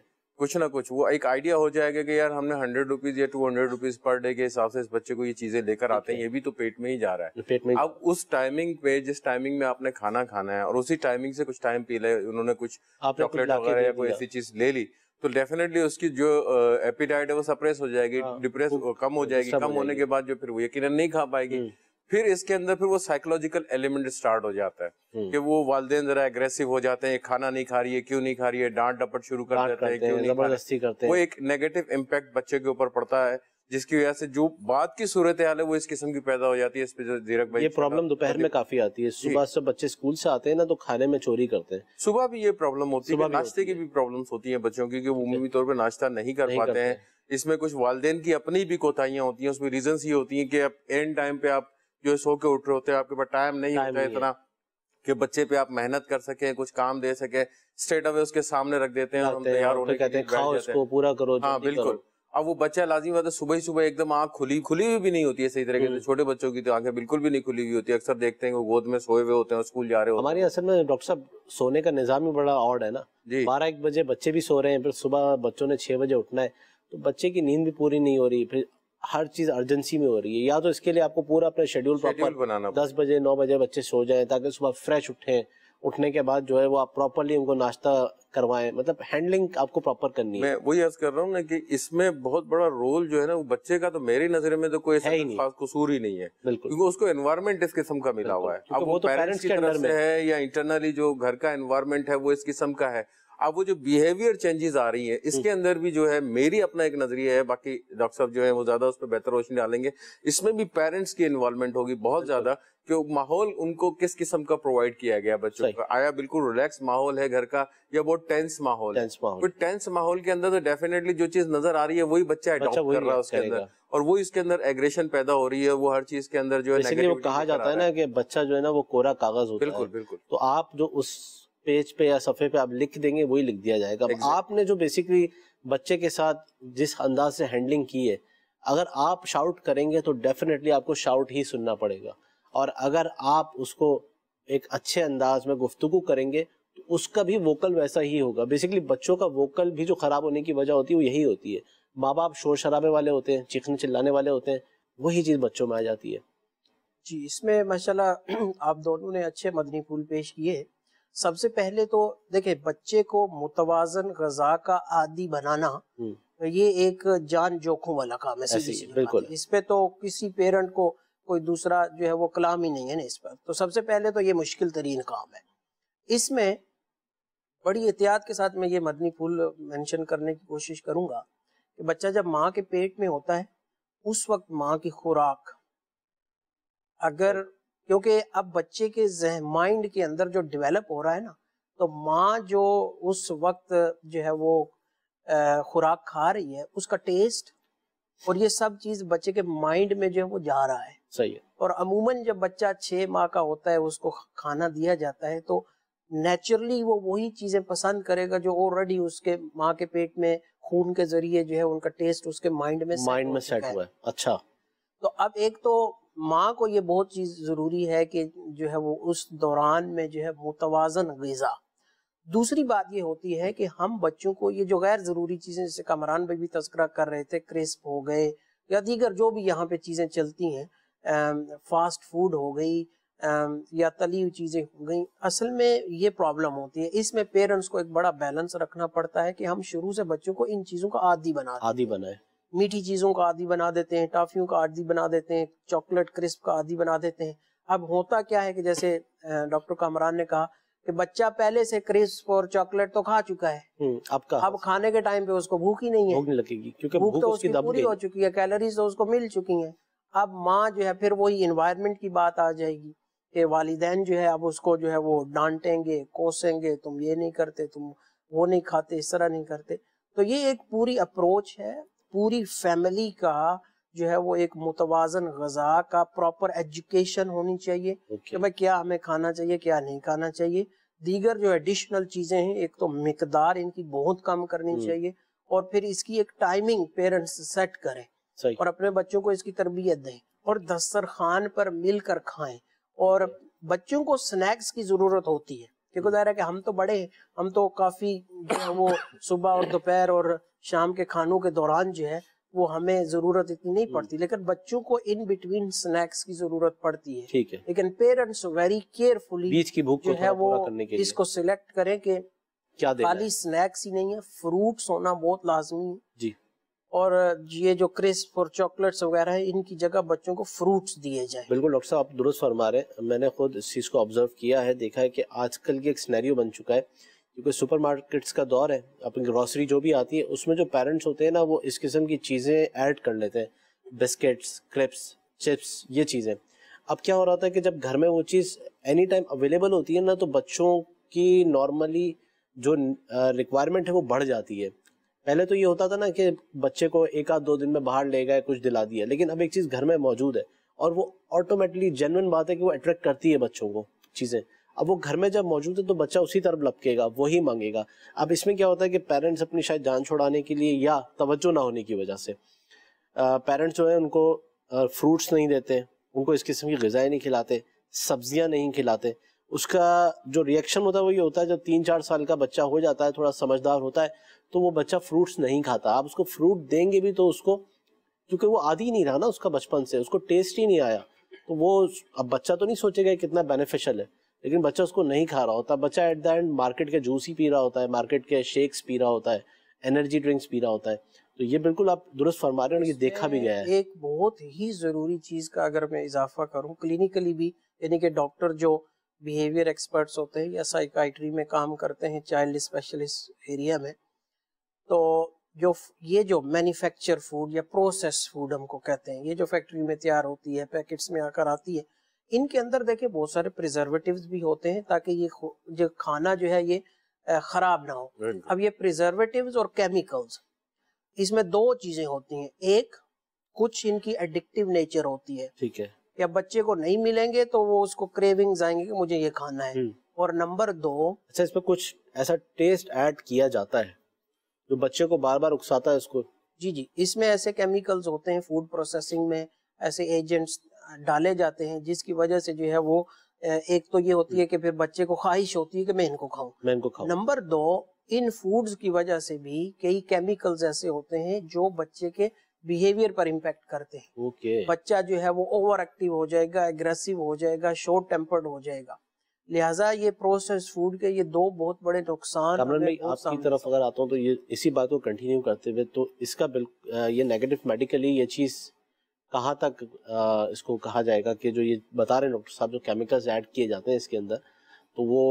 कुछ ना कुछ वो एक आइडिया हो जाएगा कि यार हमने हंड्रेड रुपीज या two hundred rupees per day के हिसाब से इस बच्चे को ये चीजें लेकर आते हैं ये भी तो पेट में ही जा रहा है पेट में अब उस टाइमिंग पे जिस टाइमिंग में आपने खाना खाना है और उसी टाइमिंग से कुछ टाइम पी ले उन्होंने कुछ चॉकलेट हाँ, वगैरह या कोई ऐसी चीज ले ली तो डेफिनेटली उसकी जो एपिटाइट है वो सप्रेस हो जाएगी डिप्रेस हाँ, कम हो जाएगी कम होने के बाद जो फिर वो यकीन नहीं खा पाएगी हम्म। फिर इसके अंदर फिर वो साइकोलॉजिकल एलिमेंट स्टार्ट हो जाता है हम्म। कि वो वाले जरा एग्रेसिव हो जाते हैं खाना नहीं खा रही है क्यों नहीं खा रही है डांट डपट शुरू कर देते हैं क्यों नहीं जबरदस्ती करते हैं वो एक नेगेटिव इम्पैक्ट बच्चे के ऊपर पड़ता है जिसकी वजह से जो बात की सूरत हाल है वो इस किस्म की पैदा हो जाती है इस धीरक भाई ये प्रॉब्लम दोपहर में काफी आती है सुबह से बच्चे स्कूल से आते हैं ना तो खाने में चोरी करते हैं सुबह भी ये प्रॉब्लम होती है नाश्ते की भी प्रॉब्लम होती है बच्चों की वो मूवी तौर पर नाश्ता नहीं कर पाते हैं इसमें कुछ वालदेन की अपनी भी कोताहियां होती हैं उसमें रीजंस ये होती है कि एंड टाइम पे आप जो सो के उठ रहे होते हैं आपके पास टाइम नहीं होता इतना कि बच्चे पे आप मेहनत कर सके कुछ काम दे सके स्ट्रेट अवे उसके सामने रख देते हैं हम तैयार होने के लिए खाओ इसको पूरा करो हाँ बिल्कुल अब वो बच्चा लाजिम बात तो है सुबह ही सुबह एकदम आँख खुली खुली हुई भी नहीं होती है सही तरीके से हम्म। छोटे बच्चों की तो आंखें बिल्कुल भी नहीं खुली हुई होती है अक्सर देखते हैं वो गोद में सोए हुए होते हैं स्कूल जा रहे होते हमारे असल में डॉक्टर साहब सोने का निजाम ही बड़ा ऑड है ना जी बारह एक बजे बच्चे भी सो रहे हैं फिर सुबह बच्चों ने छह बजे उठना है तो बच्चे की नींद भी पूरी नहीं हो रही फिर हर चीज़ अर्जेंसी में हो रही है या तो इसके लिए आपको पूरा अपना शेड्यूल प्रॉपर बनाना दस बजे नौ बजे बच्चे सो जाए ताकि सुबह फ्रेश उठे उठने के बाद जो है वो आप प्रॉपरली उनको नाश्ता करवाएं मतलब हैंडलिंग आपको प्रॉपर करनी है मैं वही अर्ज कर रहा हूँ ना कि इसमें बहुत बड़ा रोल जो है ना वो बच्चे का तो मेरी नजर में तो कोई है ही नहीं। खास कसूर ही नहीं है क्योंकि उसको एनवायरमेंट इस किस्म का मिला हुआ है अब वो तो पेरेंट्स की तरफ से है या इंटरनली जो घर का एनवायरमेंट है वो इस किस्म का है अब वो जो बिहेवियर चेंजेस आ रही हैं इसके हम्म। अंदर भी जो है मेरी अपना एक नजरिया है बाकी डॉक्टर साहब जो है वो ज्यादा उस पर बेहतर रोशनी डालेंगे इसमें भी पेरेंट्स की इन्वॉल्वमेंट होगी बहुत ज्यादा कि माहौल उनको किस किस्म का प्रोवाइड किया गया बच्चों का आया बिल्कुल रिलैक्स माहौल है घर का या बहुत टेंस माहौल टेंस माहौल टेंस तो माहौल के अंदर तो डेफिनेटली जो चीज नजर आ रही है वही बच्चा अडॉप्ट कर रहा है उसके अंदर और वो इसके अंदर एग्रेशन पैदा हो रही है वो हर चीज के अंदर जो है वो कहा जाता है ना कि बच्चा जो है ना वो कोरा कागज होता बिल्कुल, है बिल्कुल बिल्कुल तो आप जो उस पेज पे या सफ़े पे आप लिख देंगे वही लिख दिया जाएगा exactly. आपने जो बेसिकली बच्चे के साथ जिस अंदाज से हैंडलिंग की है अगर आप शाउट करेंगे तो डेफिनेटली आपको शाउट ही सुनना पड़ेगा और अगर आप उसको एक अच्छे अंदाज में गुफ्तु करेंगे तो उसका भी वोकल वैसा ही होगा बेसिकली बच्चों का वोकल भी जो ख़राब होने की वजह होती है वो यही होती है माँ बाप शोर शराबे वाले होते हैं चिखने चिल्लाने वाले होते हैं वही चीज़ बच्चों में आ जाती है जी इसमें माशाल्लाह आप दोनों ने अच्छे मदनी फूल पेश किए सबसे पहले तो देखे बच्चे को मुतवाजन गजा का आदि बनाना हम्म। ये एक जान जोखों वाला काम है बिल्कुल इस पे तो किसी पेरेंट को कोई दूसरा जो है वो कलाम ही नहीं है ना इस पर तो सबसे पहले तो ये मुश्किल तरीन काम है इसमें बड़ी एहतियात के साथ मैं ये मदनी फूल मेंशन करने की कोशिश करूंगा कि बच्चा जब माँ के पेट में होता है उस वक्त माँ की खुराक अगर क्योंकि अब बच्चे के माइंड के अंदर जो डेवलप हो रहा है ना तो माँ जो उस वक्त जो है वो खुराक खा रही है उसका टेस्ट और ये सब चीज बच्चे के माइंड में जो है वो जा रहा है सही है और अमूमन जब बच्चा छः माह का होता है उसको खाना दिया जाता है तो नेचुरली वो वही चीजें पसंद करेगा जो ऑलरेडी उसके माँ के पेट में खून के जरिए जो है उनका टेस्ट उसके माइंड में माइंड में सेट हुआ है अच्छा तो अब एक तो माँ को ये बहुत चीज़ ज़रूरी है कि जो है वो उस दौरान में जो है मुतवाजन गज़ा दूसरी बात ये होती है कि हम बच्चों को ये जो गैर ज़रूरी चीज़ें जैसे कमरान भाई भी तस्करा कर रहे थे क्रिस्प हो गए या दीगर जो भी यहाँ पे चीज़ें चलती हैं फास्ट फूड हो गई या तली हुई चीज़ें हो गई असल में ये प्रॉब्लम होती है इसमें पेरेंट्स को एक बड़ा बैलेंस रखना पड़ता है कि हम शुरू से बच्चों को इन चीज़ों का आदि बना आदि बनाए मीठी चीज़ों का आदि बना देते हैं टॉफ़ियों का आदि बना देते हैं चॉकलेट क्रिस्प का आदि बना देते हैं अब होता क्या है कि जैसे डॉक्टर कामरान ने कहा कि बच्चा पहले से क्रिस्प और चॉकलेट तो खा चुका है हम्म, अब अब खाने के टाइम पे उसको भूख ही नहीं है भूख लगेगी क्योंकि भूख, तो उसकी पूरी हो चुकी है कैलोरीज तो उसको मिल चुकी हैं अब माँ जो है फिर वही इन्वायरमेंट की बात आ जाएगी कि वालदेन जो है अब उसको जो है वो डांटेंगे कोसेंगे तुम ये नहीं करते तुम वो नहीं खाते इस तरह नहीं करते तो ये एक पूरी अप्रोच है पूरी फैमिली का जो है वो एक मुतवाजन गजा का प्रॉपर एजुकेशन होनी चाहिए okay. कि भाई क्या हमें खाना चाहिए क्या नहीं खाना चाहिए दीगर जो एडिशनल चीजें हैं एक तो मकदार इनकी बहुत कम करनी hmm. चाहिए और फिर इसकी एक टाइमिंग पेरेंट्स सेट करें और अपने बच्चों को इसकी तरबियत दें और दस्तरखान पर मिलकर खाएं और बच्चों को स्नैक्स की जरूरत होती है क्योंकि hmm. जाहिर है कि हम तो बड़े हैं हम तो काफी जो है वो सुबह और दोपहर और शाम के खानों के दौरान जो है वो हमें जरूरत इतनी नहीं हम्म। पड़ती लेकिन बच्चों को इन बिटवीन स्नैक्स की जरूरत पड़ती है ठीक है लेकिन पेरेंट्स वेरी केयरफुली बीच की भूख जो है वो इसको सिलेक्ट करें कि क्या खाली स्नैक्स ही नहीं है फ्रूट्स होना बहुत लाजमी है जी और ये जो क्रिस्प और चॉकलेट्स वगैरह है इनकी जगह बच्चों को फ्रूट्स दिए जाए बिल्कुल डॉक्टर साहब आप दुरुस्त फरमा रहे हैं मैंने खुद इस चीज़ को ऑब्जर्व किया है देखा है कि आजकल की एक स्नैरियो बन चुका है क्योंकि सुपरमार्केट्स का दौर है अपनी ग्रॉसरी जो भी आती है उसमें जो पेरेंट्स होते हैं ना वो इस किस्म की चीज़ें ऐड कर लेते हैं बिस्किट्स क्रिप्स चिप्स ये चीज़ें अब क्या हो रहा था कि जब घर में वो चीज़ एनी टाइम अवेलेबल होती है ना तो बच्चों की नॉर्मली जो रिक्वायरमेंट है वो बढ़ जाती है पहले तो ये होता था ना कि बच्चे को एक आध दो दिन में बाहर ले गए कुछ दिला दिया लेकिन अब एक चीज़ घर में मौजूद है और वो ऑटोमेटिकली जेनवन बात है कि वो अट्रैक्ट करती है बच्चों को चीज़ें अब वो घर में जब मौजूद है तो बच्चा उसी तरफ लपकेगा वही मांगेगा अब इसमें क्या होता है कि पेरेंट्स अपनी शायद जान छोड़ाने के लिए या तवज्जो ना होने की वजह से पेरेंट्स जो है उनको फ्रूट्स नहीं देते उनको इस किस्म की गज़ाएँ नहीं खिलाते सब्जियाँ नहीं खिलाते उसका जो रिएक्शन होता है वो ये होता है जब तीन चार साल का बच्चा हो जाता है थोड़ा समझदार होता है तो वो बच्चा फ्रूट्स नहीं खाता आप उसको फ्रूट देंगे भी तो उसको क्योंकि वो आदि नहीं रहा ना उसका बचपन से उसको टेस्ट ही नहीं आया तो वो अब बच्चा तो नहीं सोचेगा कितना बेनिफिशियल है लेकिन बच्चा उसको नहीं खा रहा होता बच्चा एट द एंड मार्केट के जूस ही पी रहा होता है मार्केट के शेक्स पी रहा होता है एनर्जी ड्रिंक्स पी रहा होता है तो ये बिल्कुल आप दुरुस्त फरमा रहे हैं ये देखा भी गया है एक बहुत ही ज़रूरी चीज़ का अगर मैं इजाफा करूँ क्लिनिकली भी यानी कि डॉक्टर जो बिहेवियर एक्सपर्ट्स होते हैं या साइकाइट्री में काम करते हैं चाइल्ड स्पेशलिस्ट एरिया में तो जो ये जो मैन्युफैक्चर फूड या प्रोसेस फूड हमको कहते हैं ये जो फैक्ट्री में तैयार होती है पैकेट्स में आकर आती है इनके अंदर देखे बहुत सारे प्रिजर्वेटिव भी होते हैं ताकि ये जो खाना जो है ये खराब ना हो अब ये प्रिजर्वेटिव और केमिकल्स इसमें दो चीजें होती हैं एक कुछ इनकी एडिक्टिव नेचर होती है ठीक है या बच्चे को नहीं मिलेंगे तो वो उसको क्रेविंग आएंगे कि मुझे ये खाना है हम्म। और नंबर दो अच्छा इसमें कुछ ऐसा टेस्ट ऐड किया जाता है जो बच्चे को बार बार उकसाता है उसको जी जी इसमें ऐसे केमिकल्स होते हैं फूड प्रोसेसिंग में ऐसे एजेंट्स डाले जाते हैं जिसकी वजह से जो है वो एक तो ये होती है कि फिर बच्चे को ख्वाहिश होती है कि मैं इनको खाऊं मैं इनको खाऊं नंबर दो इन फूड्स की वजह से भी कई केमिकल्स ऐसे होते हैं जो बच्चे के बिहेवियर पर इम्पेक्ट करते हैं okay. बच्चा जो है वो ओवर एक्टिव हो जाएगा एग्रेसिव हो जाएगा शॉर्ट टेम्पर्ड हो जाएगा लिहाजा ये प्रोसेस फूड के ये दो बहुत बड़े नुकसान आपकी तरफ अगर आता हूँ तो ये इसी बात को कंटिन्यू करते हुए तो इसका ये नेगेटिव मेडिकली ये चीज़ कहाँ तक आ, इसको कहा जाएगा कि जो ये बता रहे हैं डॉक्टर साहब जो केमिकल्स ऐड किए जाते हैं इसके अंदर तो वो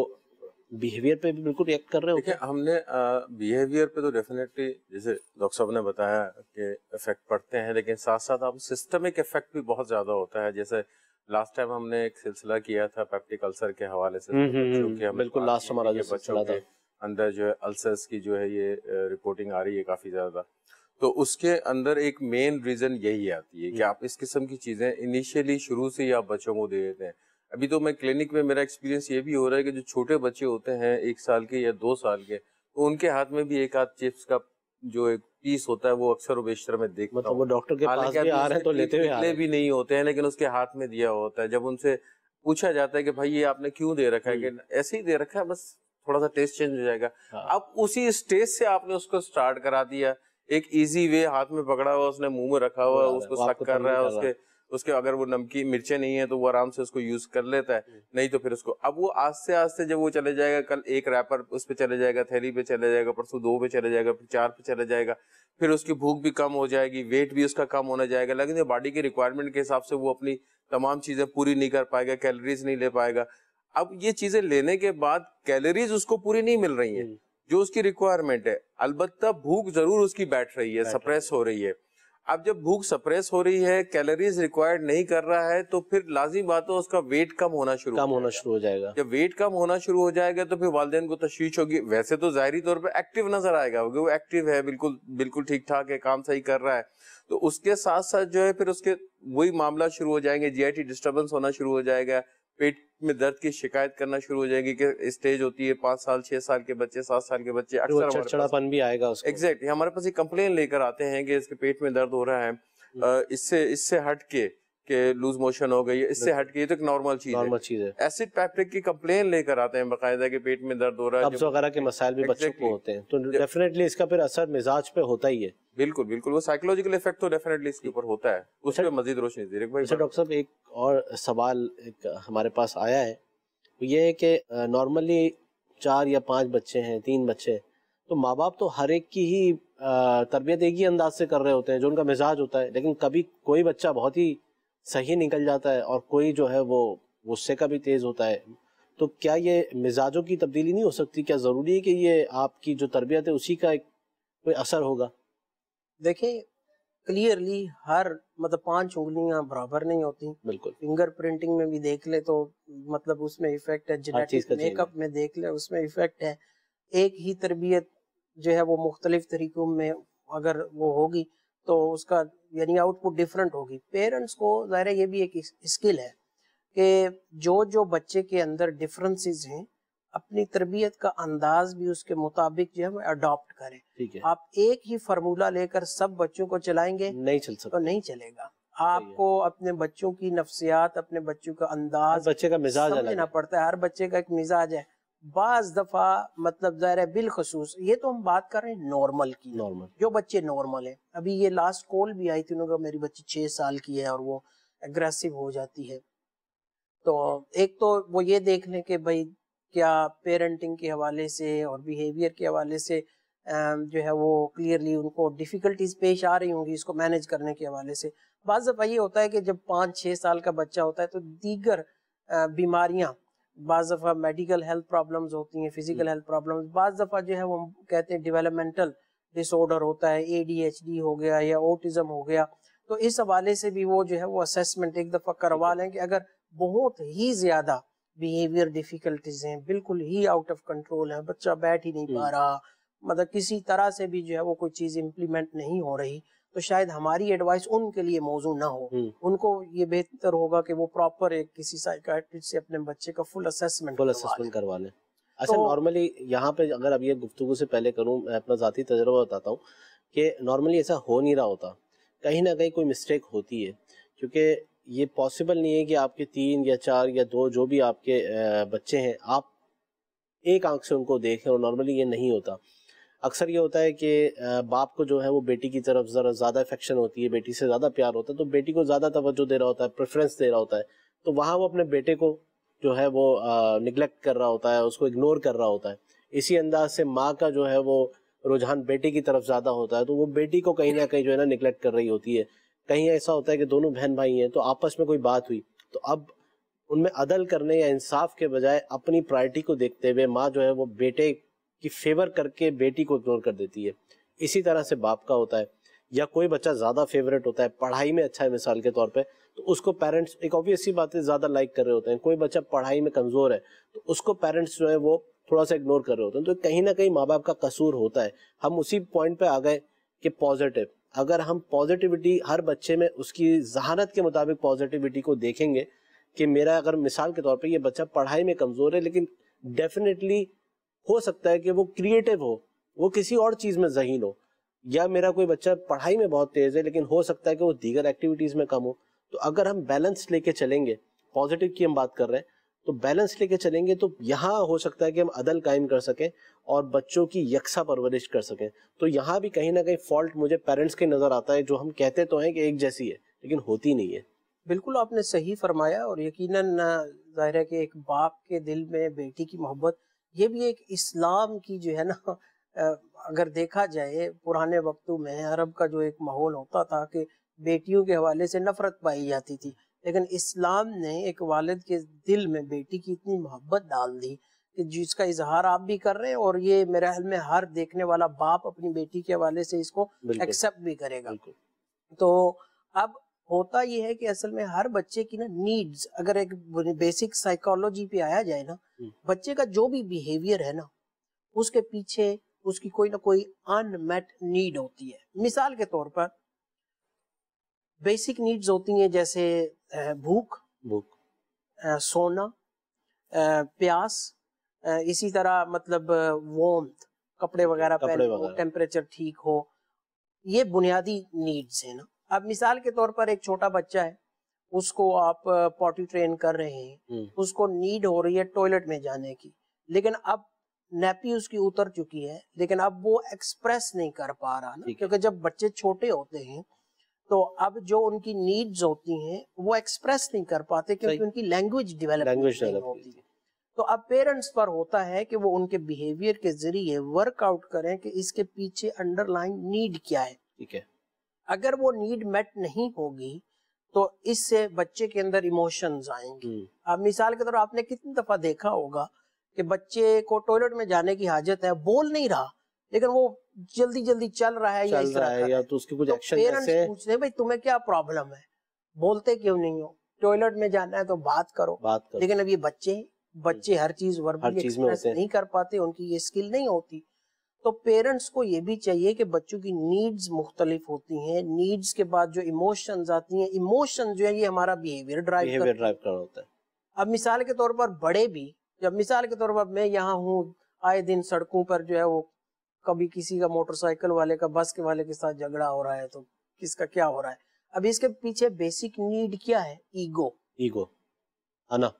बिहेवियर पे भी बिल्कुल रिएक्ट कर रहे हो देखिए हमने बिहेवियर पे तो डेफिनेटली जैसे डॉक्टर साहब ने बताया कि इफेक्ट पड़ते हैं लेकिन साथ साथ अब सिस्टमिक इफेक्ट भी बहुत ज्यादा होता है जैसे लास्ट टाइम हमने एक सिलसिला किया था पेप्टिक अल्सर के हवाले से हम्म, हम्म, हम्म, बिल्कुल लास्ट हमारा जो बच्चों था अंदर जो है अल्सर्स की जो है ये रिपोर्टिंग आ रही है काफी ज्यादा तो उसके अंदर एक मेन रीजन यही आती है कि आप इस किस्म की चीजें इनिशियली शुरू से ही आप बच्चों को दे देते हैं अभी तो मैं क्लिनिक में मेरा एक्सपीरियंस ये भी हो रहा है कि जो छोटे बच्चे होते हैं एक साल के या दो साल के तो उनके हाथ में भी एक आध चिप्स का जो एक पीस होता है वो अक्सर बेशतर में देख मतलब वो डॉक्टर के पास भी आ रहे तो लेते हुए भी नहीं होते हैं लेकिन उसके हाथ में दिया होता है जब उनसे पूछा जाता है कि भाई ये आपने क्यों दे रखा है कि ऐसे ही दे रखा है बस थोड़ा सा टेस्ट चेंज हो जाएगा हाँ। अब उसी स्टेज से आपने उसको स्टार्ट करा दिया एक इजी वे हाथ में पकड़ा हुआ उसने मुंह में रखा हुआ उसको सक कर रहा है उसके उसके अगर वो नमकी मिर्चे नहीं है तो वो आराम से उसको यूज कर लेता है हम्म। नहीं तो फिर उसको अब वो आस्ते आस्ते जब वो चले जाएगा कल एक रैपर उस पर चले जाएगा थैली पे चले जाएगा परसों दो पे चले जाएगा फिर चार पे चले जाएगा फिर उसकी भूख भी कम हो जाएगी वेट भी उसका कम होना जाएगा लेकिन बॉडी के रिक्वायरमेंट के हिसाब से वो अपनी तमाम चीजें पूरी नहीं कर पाएगा कैलोरीज नहीं ले पाएगा अब ये चीजें लेने के बाद कैलोरीज उसको पूरी नहीं मिल रही है हम्म। जो उसकी रिक्वायरमेंट है अलबत्ता भूख जरूर उसकी बैठ रही है सप्रेस हो रही है अब जब भूख सप्रेस हो रही है कैलोरीज रिक्वायर्ड नहीं कर रहा है तो फिर लाजिम बात है उसका वेट कम होना शुरू कम होना शुरू हो जाएगा जब वेट कम होना शुरू हो जाएगा तो फिर वालदेन को तश्वीश होगी वैसे तो जाहरी तौर पर एक्टिव नजर आएगा क्योंकि वो एक्टिव है बिल्कुल बिल्कुल ठीक ठाक है काम सही कर रहा है तो उसके साथ साथ जो है फिर उसके वही मामला शुरू हो जाएंगे टी डिस्टर्बेंस होना शुरू हो जाएगा पेट में दर्द की शिकायत करना शुरू हो जाएगी कि स्टेज होती है पांच साल छह साल के बच्चे सात साल के बच्चे अक्सर भी आएगा उसको एग्जैक्टली exactly, हमारे पास ये कंप्लेन लेकर आते हैं कि इसके पेट में दर्द हो रहा है हम्म। इससे इससे हट के कि लूज मोशन हो गई है इससे हट गई तो एक नॉर्मल चीज नॉर्मल चीज है एसिड पैप्टिक की कंप्लेन लेकर आते हैं बकायदा के पेट में दर्द हो रहा है वगैरह के मसाइल भी बच्चों को होते हैं तो डेफिनेटली इसका फिर असर मिजाज पे होता ही है बिल्कुल बिल्कुल वो साइकोलॉजिकल इफेक्ट तो डेफिनेटली इसके ऊपर होता है उस अच्छा। पर मजीद रोशनी दीरक डॉक्टर अच्छा, साहब एक और सवाल एक हमारे पास आया है ये है कि नॉर्मली चार या पांच बच्चे हैं तीन बच्चे तो माँ बाप तो हर एक की ही तरबियत एक ही अंदाज से कर रहे होते हैं जो उनका मिजाज होता है लेकिन कभी कोई बच्चा बहुत ही सही निकल जाता है और कोई जो है वो गुस्से का भी तेज़ होता है तो क्या ये मिजाजों की तब्दीली नहीं हो सकती क्या ज़रूरी है कि ये आपकी जो तरबियत है उसी का एक कोई असर होगा देखिए क्लियरली हर मतलब पांच उंगलियां बराबर नहीं होती बिल्कुल फिंगर प्रिंटिंग में भी देख ले तो मतलब उसमें इफेक्ट है जेनेटिक मेकअप में देख ले उसमें इफेक्ट है एक ही तरबियत जो है वो मुख्तलिफ तरीकों में अगर वो होगी तो उसका यानी आउटपुट डिफरेंट होगी पेरेंट्स को ज़ाहिर ये भी एक स्किल है कि जो जो बच्चे के अंदर डिफरेंसेस हैं अपनी तरबियत का अंदाज भी उसके मुताबिक जो है अडोप्ट करें ठीक है आप एक ही फार्मूला लेकर सब बच्चों को चलाएंगे नहीं चल सकता तो नहीं चलेगा आपको अपने बच्चों की नफसियात अपने बच्चों का अंदाज बच्चे का मिजाज समझना पड़ता है हर बच्चे का एक मिजाज है बाज दफ़ा मतलब ज़ाहिर है बिलखसूस ये तो हम बात कर रहे हैं नॉर्मल की नॉर्मल जो बच्चे नॉर्मल हैं अभी ये लास्ट कॉल भी आई थी उन्होंने मेरी बच्ची छः साल की है और वो एग्रेसिव हो जाती है तो एक तो वो ये देख लें कि भाई क्या पेरेंटिंग के हवाले से और बिहेवियर के हवाले से जो है वो क्लियरली उनको डिफ़िकल्टीज पेश आ रही होंगी इसको मैनेज करने के हवाले से बाज़ दफ़ा ये होता है कि जब पाँच छः साल का बच्चा होता है तो दीगर बीमारियाँ बाज दफ़ा मेडिकल हेल्थ प्रॉब्लम्स होती हैं फिजिकल हेल्थ प्रॉब्लम्स बज़ दफ़ा जो है वो कहते हैं डिवेलपमेंटल डिसऑर्डर होता है ए हो गया या ऑटिज़म हो गया तो इस हवाले से भी वो जो है वो असेसमेंट एक दफ़ा करवा लें कि अगर बहुत ही ज़्यादा बिहेवियर डिफ़िकल्टीज हैं बिल्कुल ही आउट ऑफ कंट्रोल है बच्चा बैठ ही नहीं पा रहा मतलब किसी तरह से भी जो है वो कोई चीज़ इम्प्लीमेंट नहीं हो रही तो शायद हमारी एडवाइस उनके लिए मौजू ना हो हम्म। उनको ये बेहतर होगा कि वो प्रॉपर एक किसी साइकाट्रिस्ट से अपने बच्चे का फुल असेसमेंट फुल असेसमेंट करवा लें अच्छा नॉर्मली तो- यहाँ पे अगर अब ये गुफ्तु से पहले करूँ मैं अपना ज़ाती तजर्बा बताता हूँ कि नॉर्मली ऐसा हो नहीं रहा होता कहीं ना कहीं कोई मिस्टेक होती है क्योंकि ये पॉसिबल नहीं है कि आपके तीन या चार या दो जो भी आपके बच्चे हैं आप एक आंख से उनको देखें और नॉर्मली ये नहीं होता अक्सर ये होता है कि बाप को जो है वो बेटी की तरफ ज़रा ज़्यादा अफेक्शन होती है बेटी से ज़्यादा प्यार होता है तो बेटी को ज़्यादा तवज्जो दे रहा होता है प्रेफरेंस दे रहा होता है तो वहाँ वो अपने बेटे को जो है वो निगलेक्ट कर रहा होता है उसको इग्नोर कर रहा होता है इसी अंदाज से माँ का जो है वो रुझान बेटी की तरफ ज़्यादा होता है तो वो बेटी को कहीं ना कहीं जो है ना निगलेक्ट कर रही होती है कहीं ऐसा होता है कि दोनों बहन भाई हैं तो आपस में कोई बात हुई तो अब उनमें अदल करने या इंसाफ के बजाय अपनी प्रायरिटी को देखते हुए माँ जो है वो बेटे कि फेवर करके बेटी को इग्नोर कर देती है इसी तरह से बाप का होता है या कोई बच्चा ज़्यादा फेवरेट होता है पढ़ाई में अच्छा है मिसाल के तौर पे तो उसको पेरेंट्स एक ऑब्वियस सी बात है ज़्यादा लाइक कर रहे होते हैं कोई बच्चा पढ़ाई में कमज़ोर है तो उसको पेरेंट्स जो है वो थोड़ा सा इग्नोर कर रहे होते हैं तो कहीं ना कहीं माँ बाप का कसूर होता है हम उसी पॉइंट पर आ गए कि पॉजिटिव अगर हम पॉजिटिविटी हर बच्चे में उसकी जहानत के मुताबिक पॉजिटिविटी को देखेंगे कि मेरा अगर मिसाल के तौर पर यह बच्चा पढ़ाई में कमज़ोर है लेकिन डेफिनेटली हो सकता है कि वो क्रिएटिव हो वो किसी और चीज़ में जहीन हो या मेरा कोई बच्चा पढ़ाई में बहुत तेज़ है लेकिन हो सकता है कि वो दीगर एक्टिविटीज़ में कम हो तो अगर हम बैलेंस लेके चलेंगे पॉजिटिव की हम बात कर रहे हैं तो बैलेंस लेके चलेंगे तो यहाँ हो सकता है कि हम अदल कायम कर सकें और बच्चों की यकसा परवरिश कर सकें तो यहाँ भी कहीं ना कहीं फॉल्ट मुझे पेरेंट्स के नज़र आता है जो हम कहते तो हैं कि एक जैसी है लेकिन होती नहीं है बिल्कुल आपने सही फरमाया और यकीनन जाहिर है कि एक बाप के दिल में बेटी की मोहब्बत ये भी एक इस्लाम की जो है ना अगर देखा जाए पुराने वक्तों में अरब का जो एक माहौल होता था कि बेटियों के हवाले से नफरत पाई जाती थी लेकिन इस्लाम ने एक वालद के दिल में बेटी की इतनी मोहब्बत डाल दी कि जिसका इजहार आप भी कर रहे हैं और ये मेरे हल में हर देखने वाला बाप अपनी बेटी के हवाले से इसको एक्सेप्ट भी करेगा तो अब होता ये है कि असल में हर बच्चे की ना नीड्स अगर एक बेसिक साइकोलॉजी पे आया जाए ना हम्म। बच्चे का जो भी बिहेवियर है ना उसके पीछे उसकी कोई ना कोई अनमेट नीड होती है मिसाल के तौर पर बेसिक नीड्स होती हैं जैसे भूख भूख सोना प्यास इसी तरह मतलब वोम कपड़े वगैरह पहने टेम्परेचर ठीक हो ये बुनियादी नीड्स है ना अब मिसाल के तौर पर एक छोटा बच्चा है उसको आप पॉटी ट्रेन कर रहे हैं हम्म। उसको नीड हो रही है टॉयलेट में जाने की लेकिन अब नैपी उसकी उतर चुकी है लेकिन अब वो एक्सप्रेस नहीं कर पा रहा ना क्योंकि जब बच्चे छोटे होते हैं तो अब जो उनकी नीड्स होती हैं वो एक्सप्रेस नहीं कर पाते क्योंकि उनकी लैंग्वेज डेवलप नहीं होती है तो अब पेरेंट्स पर होता है कि वो उनके बिहेवियर के जरिए वर्कआउट करें कि इसके पीछे अंडरलाइन नीड क्या है ठीक है अगर वो नीड मेट नहीं होगी तो इससे बच्चे के अंदर इमोशंस आएंगे हम्म। अब मिसाल के तौर तो आपने कितनी दफा देखा होगा कि बच्चे को टॉयलेट में जाने की हाजत है बोल नहीं रहा लेकिन वो जल्दी जल्दी चल रहा है चल या इस रहा है या तो उसके कुछ एक्शन पेरेंट्स पूछते हैं भाई तुम्हें क्या प्रॉब्लम है बोलते क्यों नहीं हो टॉयलेट में जाना है तो बात करो बात करो लेकिन अब ये बच्चे बच्चे हम्म। हर चीज वर्बल एक्सप्रेस नहीं कर पाते उनकी ये स्किल नहीं होती तो पेरेंट्स को ये भी चाहिए कि बच्चों की नीड्स मुख्तलिफ होती हैं नीड्स के बाद जो इमोशंस आती हैं इमोशन जो है ये हमारा बिहेवियर ड्राइव कर ड्राइव कर होता है अब मिसाल के तौर पर बड़े भी जब मिसाल के तौर पर मैं यहाँ हूँ आए दिन सड़कों पर जो है वो कभी किसी का मोटरसाइकिल वाले का बस के वाले के साथ झगड़ा हो रहा है तो किसका क्या हो रहा है अब इसके पीछे बेसिक नीड क्या है ईगो ईगो अना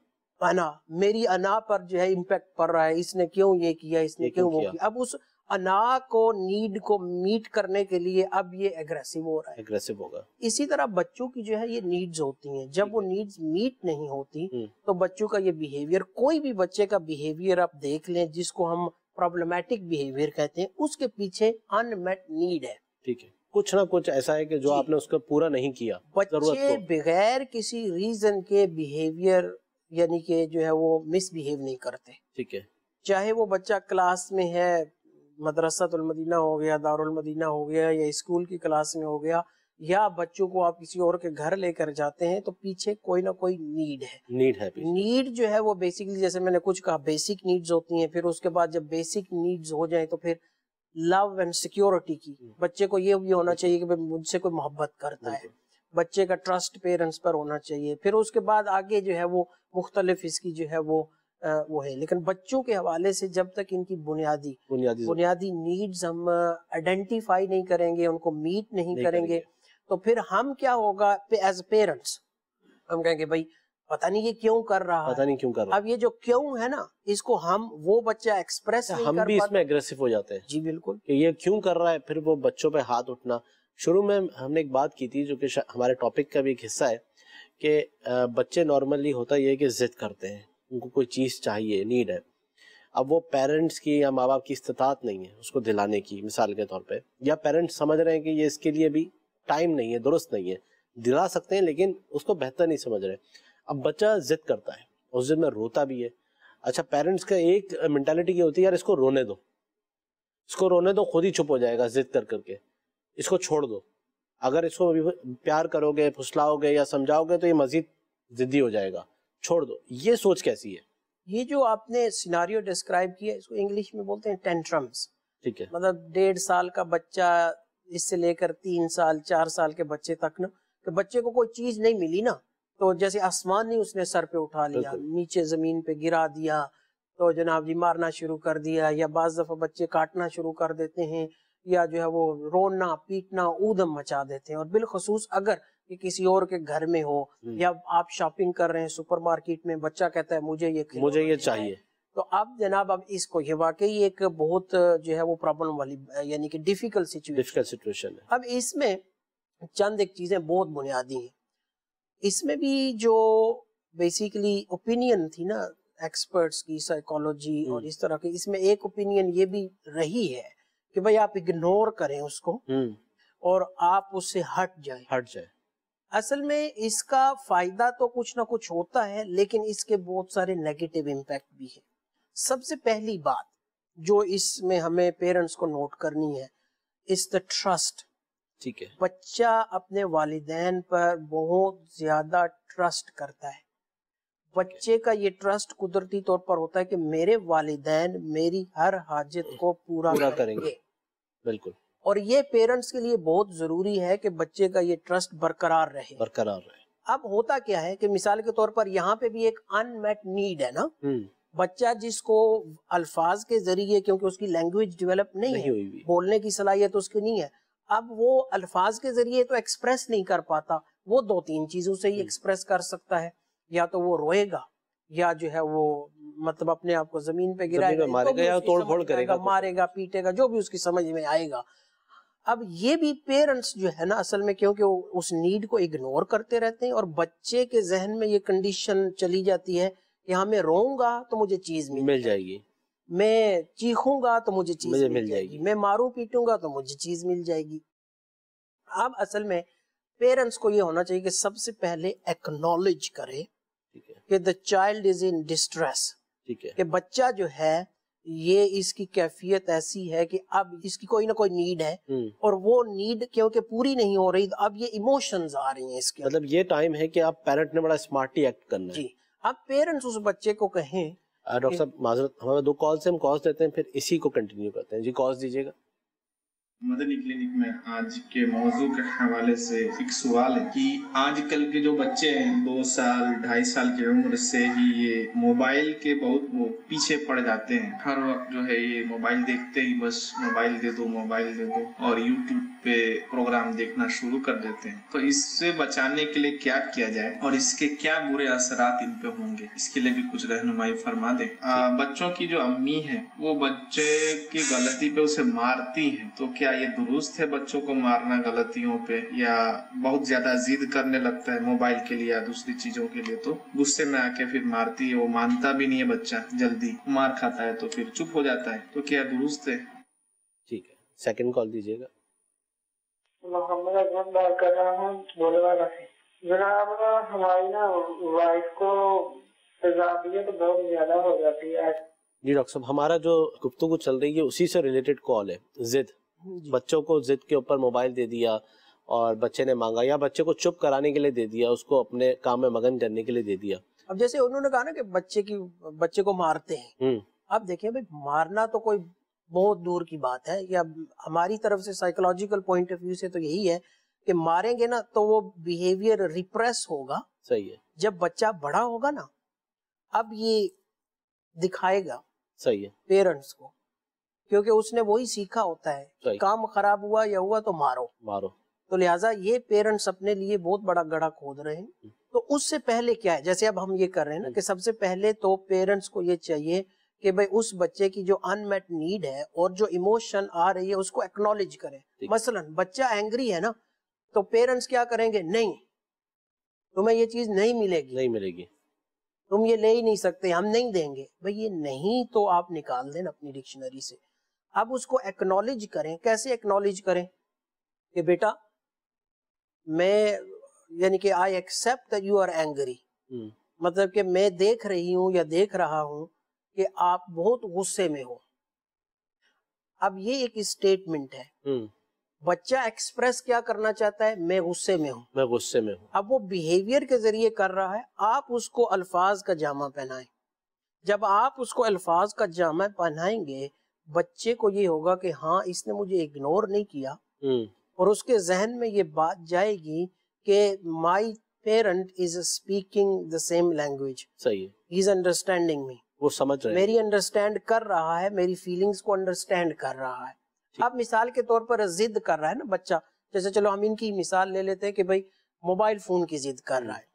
अना मेरी अना पर जो है इम्पेक्ट पड़ रहा है इसने क्यों ये किया इसने क्यों, क्यों वो किया अब उस अना को नीड को मीट करने के लिए अब ये एग्रेसिव हो रहा है एग्रेसिव होगा इसी तरह बच्चों की जो है ये नीड्स होती हैं जब वो नीड्स मीट नहीं होती हम्म। तो बच्चों का ये बिहेवियर कोई भी बच्चे का बिहेवियर आप देख लें जिसको हम प्रॉब्लमेटिक बिहेवियर कहते हैं उसके पीछे अनमेट नीड है ठीक है कुछ ना कुछ ऐसा है कि जो आपने उसका पूरा नहीं किया बच्चे बगैर किसी रीजन के बिहेवियर यानी के जो है वो मिसबिहेव नहीं करते ठीक है चाहे वो बच्चा क्लास में है मदरसतुलमदीना हो गया दारुलमदीना हो गया या स्कूल की क्लास में हो गया या बच्चों को आप किसी और के घर लेकर जाते हैं तो पीछे कोई ना कोई नीड है नीड है नीड जो है वो बेसिकली जैसे मैंने कुछ कहा बेसिक नीड्स होती हैं फिर उसके बाद जब बेसिक नीड्स हो जाए तो फिर लव एंड सिक्योरिटी की हम्म। बच्चे को ये भी होना चाहिए कि मुझसे कोई मोहब्बत करता है बच्चे का ट्रस्ट पेरेंट्स पर होना चाहिए फिर उसके बाद आगे जो है वो मुख्तलिफ इसकी जो है वो वो है लेकिन बच्चों के हवाले से जब तक इनकी बुनियादी बुनियादी बुनियादी नीड्स हम आइडेंटिफाई नहीं करेंगे उनको मीट नहीं, नहीं करेंगे, करेंगे तो फिर हम क्या होगा एज पेरेंट्स हम कहेंगे भाई पता नहीं ये क्यों कर रहा पता नहीं क्यों कर रहा अब ये जो क्यों है ना इसको हम वो बच्चा एक्सप्रेस अच्छा, हम कर भी इसमें एग्रेसिव हो जाते हैं जी बिल्कुल ये क्यों कर रहा है फिर वो बच्चों पे हाथ उठना शुरू में हमने एक बात की थी जो कि हमारे टॉपिक का भी एक हिस्सा है कि बच्चे नॉर्मली होता ये कि जिद करते हैं उनको कोई चीज़ चाहिए नीड है अब वो पेरेंट्स की या माँ बाप की इस्तात नहीं है उसको दिलाने की मिसाल के तौर पे या पेरेंट्स समझ रहे हैं कि ये इसके लिए भी टाइम नहीं है दुरुस्त नहीं है दिला सकते हैं लेकिन उसको बेहतर नहीं समझ रहे अब बच्चा जिद करता है उस जिद में रोता भी है अच्छा पेरेंट्स का एक मैंटेलिटी ये होती है यार इसको रोने दो इसको रोने दो खुद ही छुप हो जाएगा जिद कर करके इसको छोड़ दो अगर इसको प्यार करोगे फुसलाओगे या समझाओगे तो ये मजीद जिद्दी हो जाएगा छोड़ दो ये सोच कैसी है ये जो आपने सिनारियो डिस्क्राइब किया इसको इंग्लिश में बोलते हैं टेंट्रम्स ठीक है मतलब डेढ़ साल का बच्चा इससे लेकर तीन साल चार साल के बच्चे तक ना कि बच्चे को कोई चीज नहीं मिली ना तो जैसे आसमान ही उसने सर पे उठा लिया नीचे जमीन पे गिरा दिया तो जनाब जी मारना शुरू कर दिया या बाज दफा बच्चे काटना शुरू कर देते हैं या जो है वो रोना पीटना ऊदम मचा देते हैं और बिलखसूस अगर कि किसी और के घर में हो हम्म। या आप शॉपिंग कर रहे हैं सुपरमार्केट में बच्चा कहता है मुझे ये मुझे ये चाहिए तो अब जनाब अब इसको ये वाकई एक बहुत जो है वो प्रॉब्लम वाली यानी कि डिफिकल्ट सिचुएशन डिफिकल्ट सिचुएशन है अब इसमें चंद एक चीजें बहुत बुनियादी हैं इसमें भी जो बेसिकली ओपिनियन थी ना एक्सपर्ट्स की साइकोलॉजी हम्म। और इस तरह की इसमें एक ओपिनियन ये भी रही है कि भाई आप इग्नोर करें उसको हम्म। और आप उससे हट जाए हट जाए असल में इसका फायदा तो कुछ ना कुछ होता है लेकिन इसके बहुत सारे नेगेटिव इम्पैक्ट भी है सबसे पहली बात जो इसमें हमें पेरेंट्स को नोट करनी है इस द ट्रस्ट ठीक है बच्चा अपने वालिदैन पर बहुत ज्यादा ट्रस्ट करता है बच्चे का ये ट्रस्ट कुदरती तौर पर होता है कि मेरे वालिदैन मेरी हर हाजत को पूरा, पूरा करेंगे बिल्कुल और ये पेरेंट्स के लिए बहुत जरूरी है कि बच्चे का ये ट्रस्ट बरकरार रहे बरकरार रहे अब होता क्या है कि मिसाल के तौर पर यहाँ पे भी एक अनमेट नीड है ना हम्म। बच्चा जिसको अल्फाज के जरिए क्योंकि उसकी लैंग्वेज डेवलप नहीं, नहीं है बोलने की सलाहियत तो उसकी नहीं है अब वो अल्फाज के जरिए तो एक्सप्रेस नहीं कर पाता वो दो तीन चीजों से ही एक्सप्रेस हम्म। कर सकता है या तो वो रोएगा या जो है वो मतलब अपने आप को जमीन पे गिराएगा तो मारेगा तोड़ फोड़ करेगा मारेगा पीटेगा जो भी उसकी समझ में आएगा अब ये भी पेरेंट्स जो है ना असल में क्योंकि वो उस नीड को इग्नोर करते रहते हैं और बच्चे के जहन में ये कंडीशन चली जाती है कि हाँ मैं रोऊंगा तो मुझे चीज मिल, मिल जाएगी मैं चीखूंगा तो मुझे चीज मिल, मिल जाएगी मैं मारू पीटूंगा तो मुझे चीज मिल जाएगी अब असल में पेरेंट्स को ये होना चाहिए कि सबसे पहले एक्नोलेज करे कि the child is in distress ठीक कि बच्चा जो है ये इसकी कैफियत ऐसी है कि अब इसकी कोई ना कोई नीड है हम्म। और वो नीड क्योंकि पूरी नहीं हो रही तो अब ये इमोशंस आ रही हैं इसके मतलब ये टाइम है कि आप पेरेंट ने बड़ा स्मार्टली एक्ट करना जी अब पेरेंट्स उस बच्चे को कहें डॉक्टर साहब माजरत हमारे दो कॉल से हम कॉल देते हैं फिर इसी को कंटिन्यू करते हैं जी कॉल दीजिएगा मदनी क्लिनिक में आज के मौजू के हवाले से एक सवाल है कि आजकल के जो बच्चे हैं दो साल ढाई साल की उम्र से ही ये मोबाइल के बहुत वो पीछे पड़ जाते हैं हर वक्त जो है ये मोबाइल देखते ही बस मोबाइल दे दो मोबाइल दे दो और यूट्यूब पे प्रोग्राम देखना शुरू कर देते हैं तो इससे बचाने के लिए क्या किया जाए और इसके क्या बुरे असर इन पे होंगे इसके लिए भी कुछ रहनुमाई फरमा दे आ, बच्चों की जो अम्मी है वो बच्चे की गलती पे उसे मारती है तो क्या क्या ये दुरुस्त है बच्चों को मारना गलतियों पे या बहुत ज्यादा जिद करने लगता है मोबाइल के लिए या दूसरी चीजों के लिए तो गुस्से में आके फिर मारती है वो मानता भी नहीं है बच्चा जल्दी मार खाता है तो फिर चुप हो जाता है तो क्या दुरुस्त है ठीक है सेकंड कॉल दीजिएगा जनाब हमारी ना वाइफ को तो बहुत ज्यादा हो जाती है जी डॉक्टर साहब हमारा जो गुप्तु चल रही है उसी से रिलेटेड कॉल है जिद बच्चों को जिद के ऊपर मोबाइल दे दिया और बच्चे ने मांगा या बच्चे को चुप कराने के लिए दे दिया उसको अपने काम में मगन करने के लिए दे दिया अब जैसे उन्होंने कहा ना कि बच्चे की बच्चे को मारते हैं अब हम्म। देखिए भाई मारना तो कोई बहुत दूर की बात है या हमारी तरफ से साइकोलॉजिकल पॉइंट ऑफ व्यू से तो यही है कि मारेंगे ना तो वो बिहेवियर रिप्रेस होगा सही है जब बच्चा बड़ा होगा ना अब ये दिखाएगा सही है पेरेंट्स को क्योंकि उसने वही सीखा होता है काम खराब हुआ या हुआ तो मारो मारो तो लिहाजा ये पेरेंट्स अपने लिए बहुत बड़ा गड़ा खोद रहे हैं तो उससे पहले क्या है जैसे अब हम ये कर रहे हैं ना कि सबसे पहले तो पेरेंट्स को ये चाहिए कि भाई उस बच्चे की जो अनमेट नीड है और जो इमोशन आ रही है उसको एक्नोलेज करें मसलन बच्चा एंग्री है ना तो पेरेंट्स क्या करेंगे नहीं तुम्हें ये चीज नहीं मिलेगी नहीं मिलेगी तुम ये ले ही नहीं सकते हम नहीं देंगे भाई ये नहीं तो आप निकाल देना अपनी डिक्शनरी से अब उसको एक्नोलेज करें कैसे एक्नोलेज करें कि बेटा मैं यानी कि I accept you are angry मतलब कि मैं देख रही हूं या देख रहा हूँ कि आप बहुत गुस्से में हो अब ये एक स्टेटमेंट है हम्म। बच्चा एक्सप्रेस क्या करना चाहता है मैं गुस्से में हूँ मैं गुस्से में हूँ अब वो बिहेवियर के जरिए कर रहा है आप उसको अल्फाज का जामा पहनाएं जब आप उसको अल्फाज का जामा पहनाएंगे बच्चे को ये होगा कि हाँ इसने मुझे इग्नोर नहीं किया हम्म। और उसके जहन में ये बात जाएगी कि my parent is speaking the same language सही है इज अंडरस्टैंडिंग मी वो समझ रहे मेरी अंडरस्टैंड कर रहा है मेरी फीलिंग्स को अंडरस्टैंड कर रहा है अब मिसाल के तौर पर जिद कर रहा है ना बच्चा जैसे चलो हम इनकी मिसाल ले लेते हैं कि भाई मोबाइल फोन की जिद कर रहा हम्म। है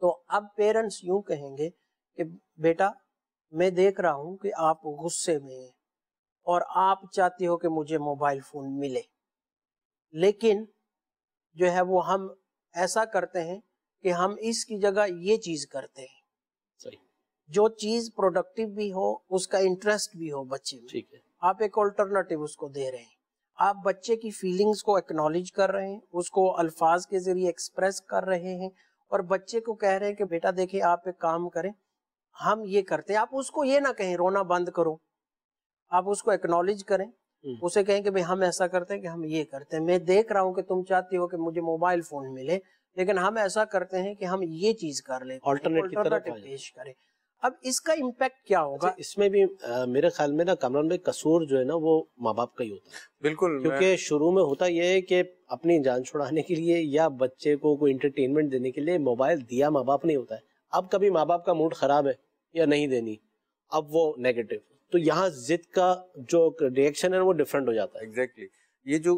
तो अब पेरेंट्स यूं कहेंगे कि बेटा मैं देख रहा हूं कि आप गुस्से में हैं और आप चाहते हो कि मुझे मोबाइल फ़ोन मिले लेकिन जो है वो हम ऐसा करते हैं कि हम इसकी जगह ये चीज़ करते हैं सही जो चीज़ प्रोडक्टिव भी हो उसका इंटरेस्ट भी हो बच्चे में ठीक है आप एक ऑल्टरनेटिव उसको दे रहे हैं आप बच्चे की फीलिंग्स को एक्नॉलेज कर रहे हैं उसको अल्फाज के जरिए एक्सप्रेस कर रहे हैं और बच्चे को कह रहे हैं कि बेटा देखे आप एक काम करें हम ये करते हैं आप उसको ये ना कहें रोना बंद करो आप उसको एक्नोलेज करें हम्म। उसे कहें कि भाई हम ऐसा करते हैं कि हम ये करते हैं मैं देख रहा हूँ कि तुम चाहती हो कि मुझे मोबाइल फोन मिले लेकिन हम ऐसा करते हैं कि हम ये चीज कर ले ऑल्टरनेटिव पेश करें अब इसका इम्पैक्ट क्या होगा अच्छा, इसमें भी आ, मेरे ख्याल में ना कमरान भाई कसूर जो है ना वो माँ बाप का ही होता है बिल्कुल क्योंकि शुरू में होता यह है कि अपनी जान छुड़ाने के लिए या बच्चे को कोई इंटरटेनमेंट देने के लिए मोबाइल दिया माँ बाप नहीं होता है अब कभी माँ बाप का मूड खराब है या नहीं देनी अब वो नेगेटिव तो यहाँ जिद का जो रिएक्शन है वो डिफरेंट हो जाता है एग्जैक्टली exactly. ये जो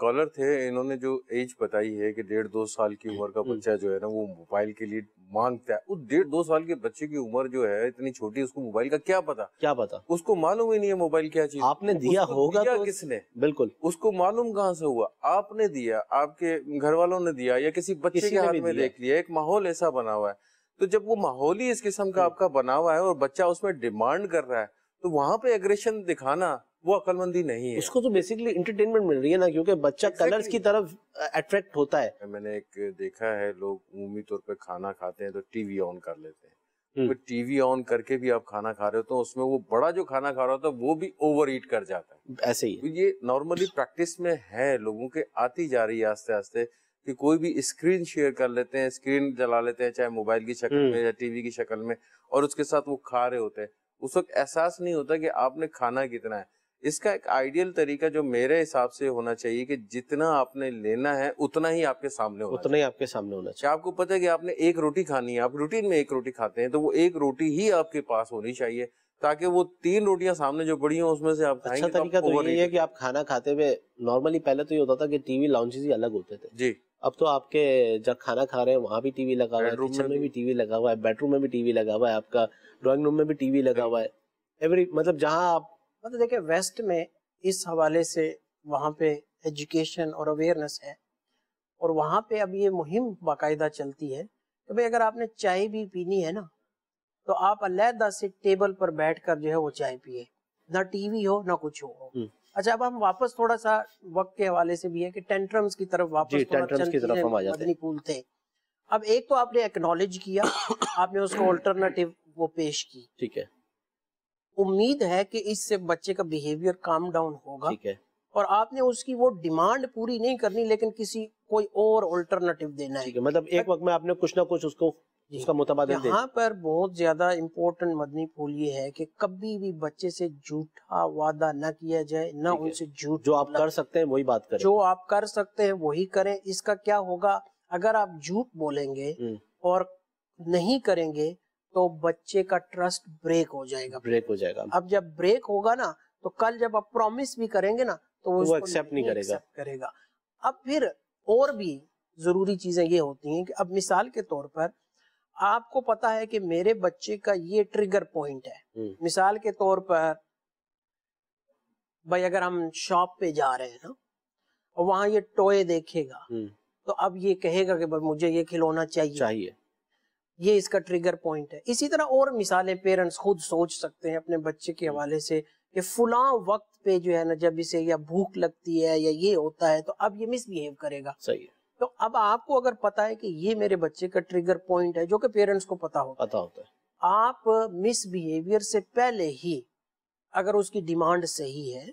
कॉलर थे इन्होंने जो एज बताई है कि डेढ़ दो साल की उम्र का हम्म। बच्चा जो है ना वो मोबाइल के लिए मांगता है उस डेढ़ दो साल के बच्चे की उम्र जो है इतनी छोटी उसको मोबाइल का क्या पता क्या पता उसको मालूम ही नहीं है मोबाइल क्या चीज आपने दिया होगा दिया तो किसने बिल्कुल उसको मालूम कहाँ से हुआ आपने दिया आपके घर वालों ने दिया या किसी बच्चे के हाथ में देख लिया एक माहौल ऐसा बना हुआ है तो जब वो माहौल ही इस किस्म का हम्म। आपका बना हुआ है और बच्चा उसमें डिमांड कर रहा है तो वहां पे एग्रेशन दिखाना वो अकलमंदी नहीं है उसको तो बेसिकली इंटरटेनमेंट मिल रही है ना क्योंकि बच्चा exactly. कलर्स की तरफ अट्रैक्ट होता है मैंने एक देखा है लोग उमूमी तौर पे खाना खाते हैं तो टीवी ऑन कर लेते हैं तो टीवी ऑन करके भी आप खाना खा रहे हो तो उसमें वो बड़ा जो खाना खा रहा होता है वो भी ओवर ईट कर जाता है ऐसे ही तो ये नॉर्मली प्रैक्टिस में है लोगों के आती जा रही है आस्ते आस्ते कि कोई भी स्क्रीन शेयर कर लेते हैं स्क्रीन जला लेते हैं चाहे मोबाइल की शक्ल में हम्म। या टीवी की शक्ल में और उसके साथ वो खा रहे होते हैं उस वक्त एहसास नहीं होता कि आपने खाना कितना है इसका एक आइडियल तरीका जो मेरे हिसाब से होना चाहिए कि जितना आपने लेना है उतना ही आपके सामने होना उतना ही आपके सामने होना चाहिए आपको पता है कि आपने एक रोटी खानी है आप रूटीन में एक रोटी खाते हैं तो वो एक रोटी ही आपके पास होनी चाहिए ताकि वो तीन रोटियां सामने जो बड़ी हो उसमें से आप अच्छा तो तरीका तो, तो ये है कि आप खाना खाते हुए नॉर्मली पहले तो ये होता था कि टीवी लाउंजेस ही अलग होते थे जी अब तो आपके जब खाना खा रहे हैं वहाँ भी टीवी लगा हुआ है किचन में भी टीवी लगा हुआ है बेडरूम में भी टीवी लगा हुआ है आपका ड्राइंग रूम में भी टीवी लगा हुआ है एवरी मतलब जहाँ आप मतलब देखिए वेस्ट में इस हवाले से वहाँ पे एजुकेशन और अवेयरनेस है और वहाँ पे अब ये मुहिम बाकायदा चलती है तो भाई अगर आपने चाय भी पीनी है ना तो आप अलहदा से टेबल पर बैठ जो है वो चाय पिए ना टीवी हो ना कुछ हो हम्म। अच्छा अब हम वापस थोड़ा सा वक्त के हवाले से भी है कि टेंट्रम्स की तरफ वापस जी, टेंट्रम्स की तरफ हम आ जाते हैं अब एक तो आपने एक्नॉलेज किया आपने उसको अल्टरनेटिव वो पेश की ठीक है उम्मीद है कि इससे बच्चे का बिहेवियर काम डाउन होगा ठीक है और आपने उसकी वो डिमांड पूरी नहीं करनी लेकिन किसी कोई और अल्टरनेटिव देना है मतलब एक वक्त में आपने कुछ ना कुछ उसको जिसका मुतबादल यहाँ पर बहुत ज्यादा इम्पोर्टेंट मदनी फूल ये है कि कभी भी बच्चे से झूठा वादा ना किया जाए ना उनसे झूठ जो आप कर सकते हैं वही बात करें जो आप कर सकते हैं वही करें इसका क्या होगा अगर आप झूठ बोलेंगे हम्म। और नहीं करेंगे तो बच्चे का ट्रस्ट ब्रेक हो जाएगा ब्रेक हो जाएगा अब जब ब्रेक होगा ना तो कल जब आप प्रॉमिस भी करेंगे ना तो वो एक्सेप्ट नहीं, नहीं करेगा करेगा अब फिर और भी जरूरी चीजें ये होती हैं कि अब मिसाल के तौर पर आपको पता है कि मेरे बच्चे का ये ट्रिगर पॉइंट है हम्म। मिसाल के तौर पर भाई अगर हम शॉप पे जा रहे हैं ना और वहां ये टॉय देखेगा हम्म। तो अब ये कहेगा कि मुझे ये खिलौना चाहिए चाहिए ये इसका ट्रिगर पॉइंट है इसी तरह और मिसालें पेरेंट्स खुद सोच सकते हैं अपने बच्चे के हम्म। हवाले से कि फुला वक्त पे जो है ना जब इसे या भूख लगती है या ये होता है तो अब ये मिसबिहेव करेगा सही है तो अब आपको अगर पता है कि ये मेरे बच्चे का ट्रिगर पॉइंट है जो कि पेरेंट्स को पता होता पता होता है आप मिसबिहेवियर से पहले ही अगर उसकी डिमांड सही है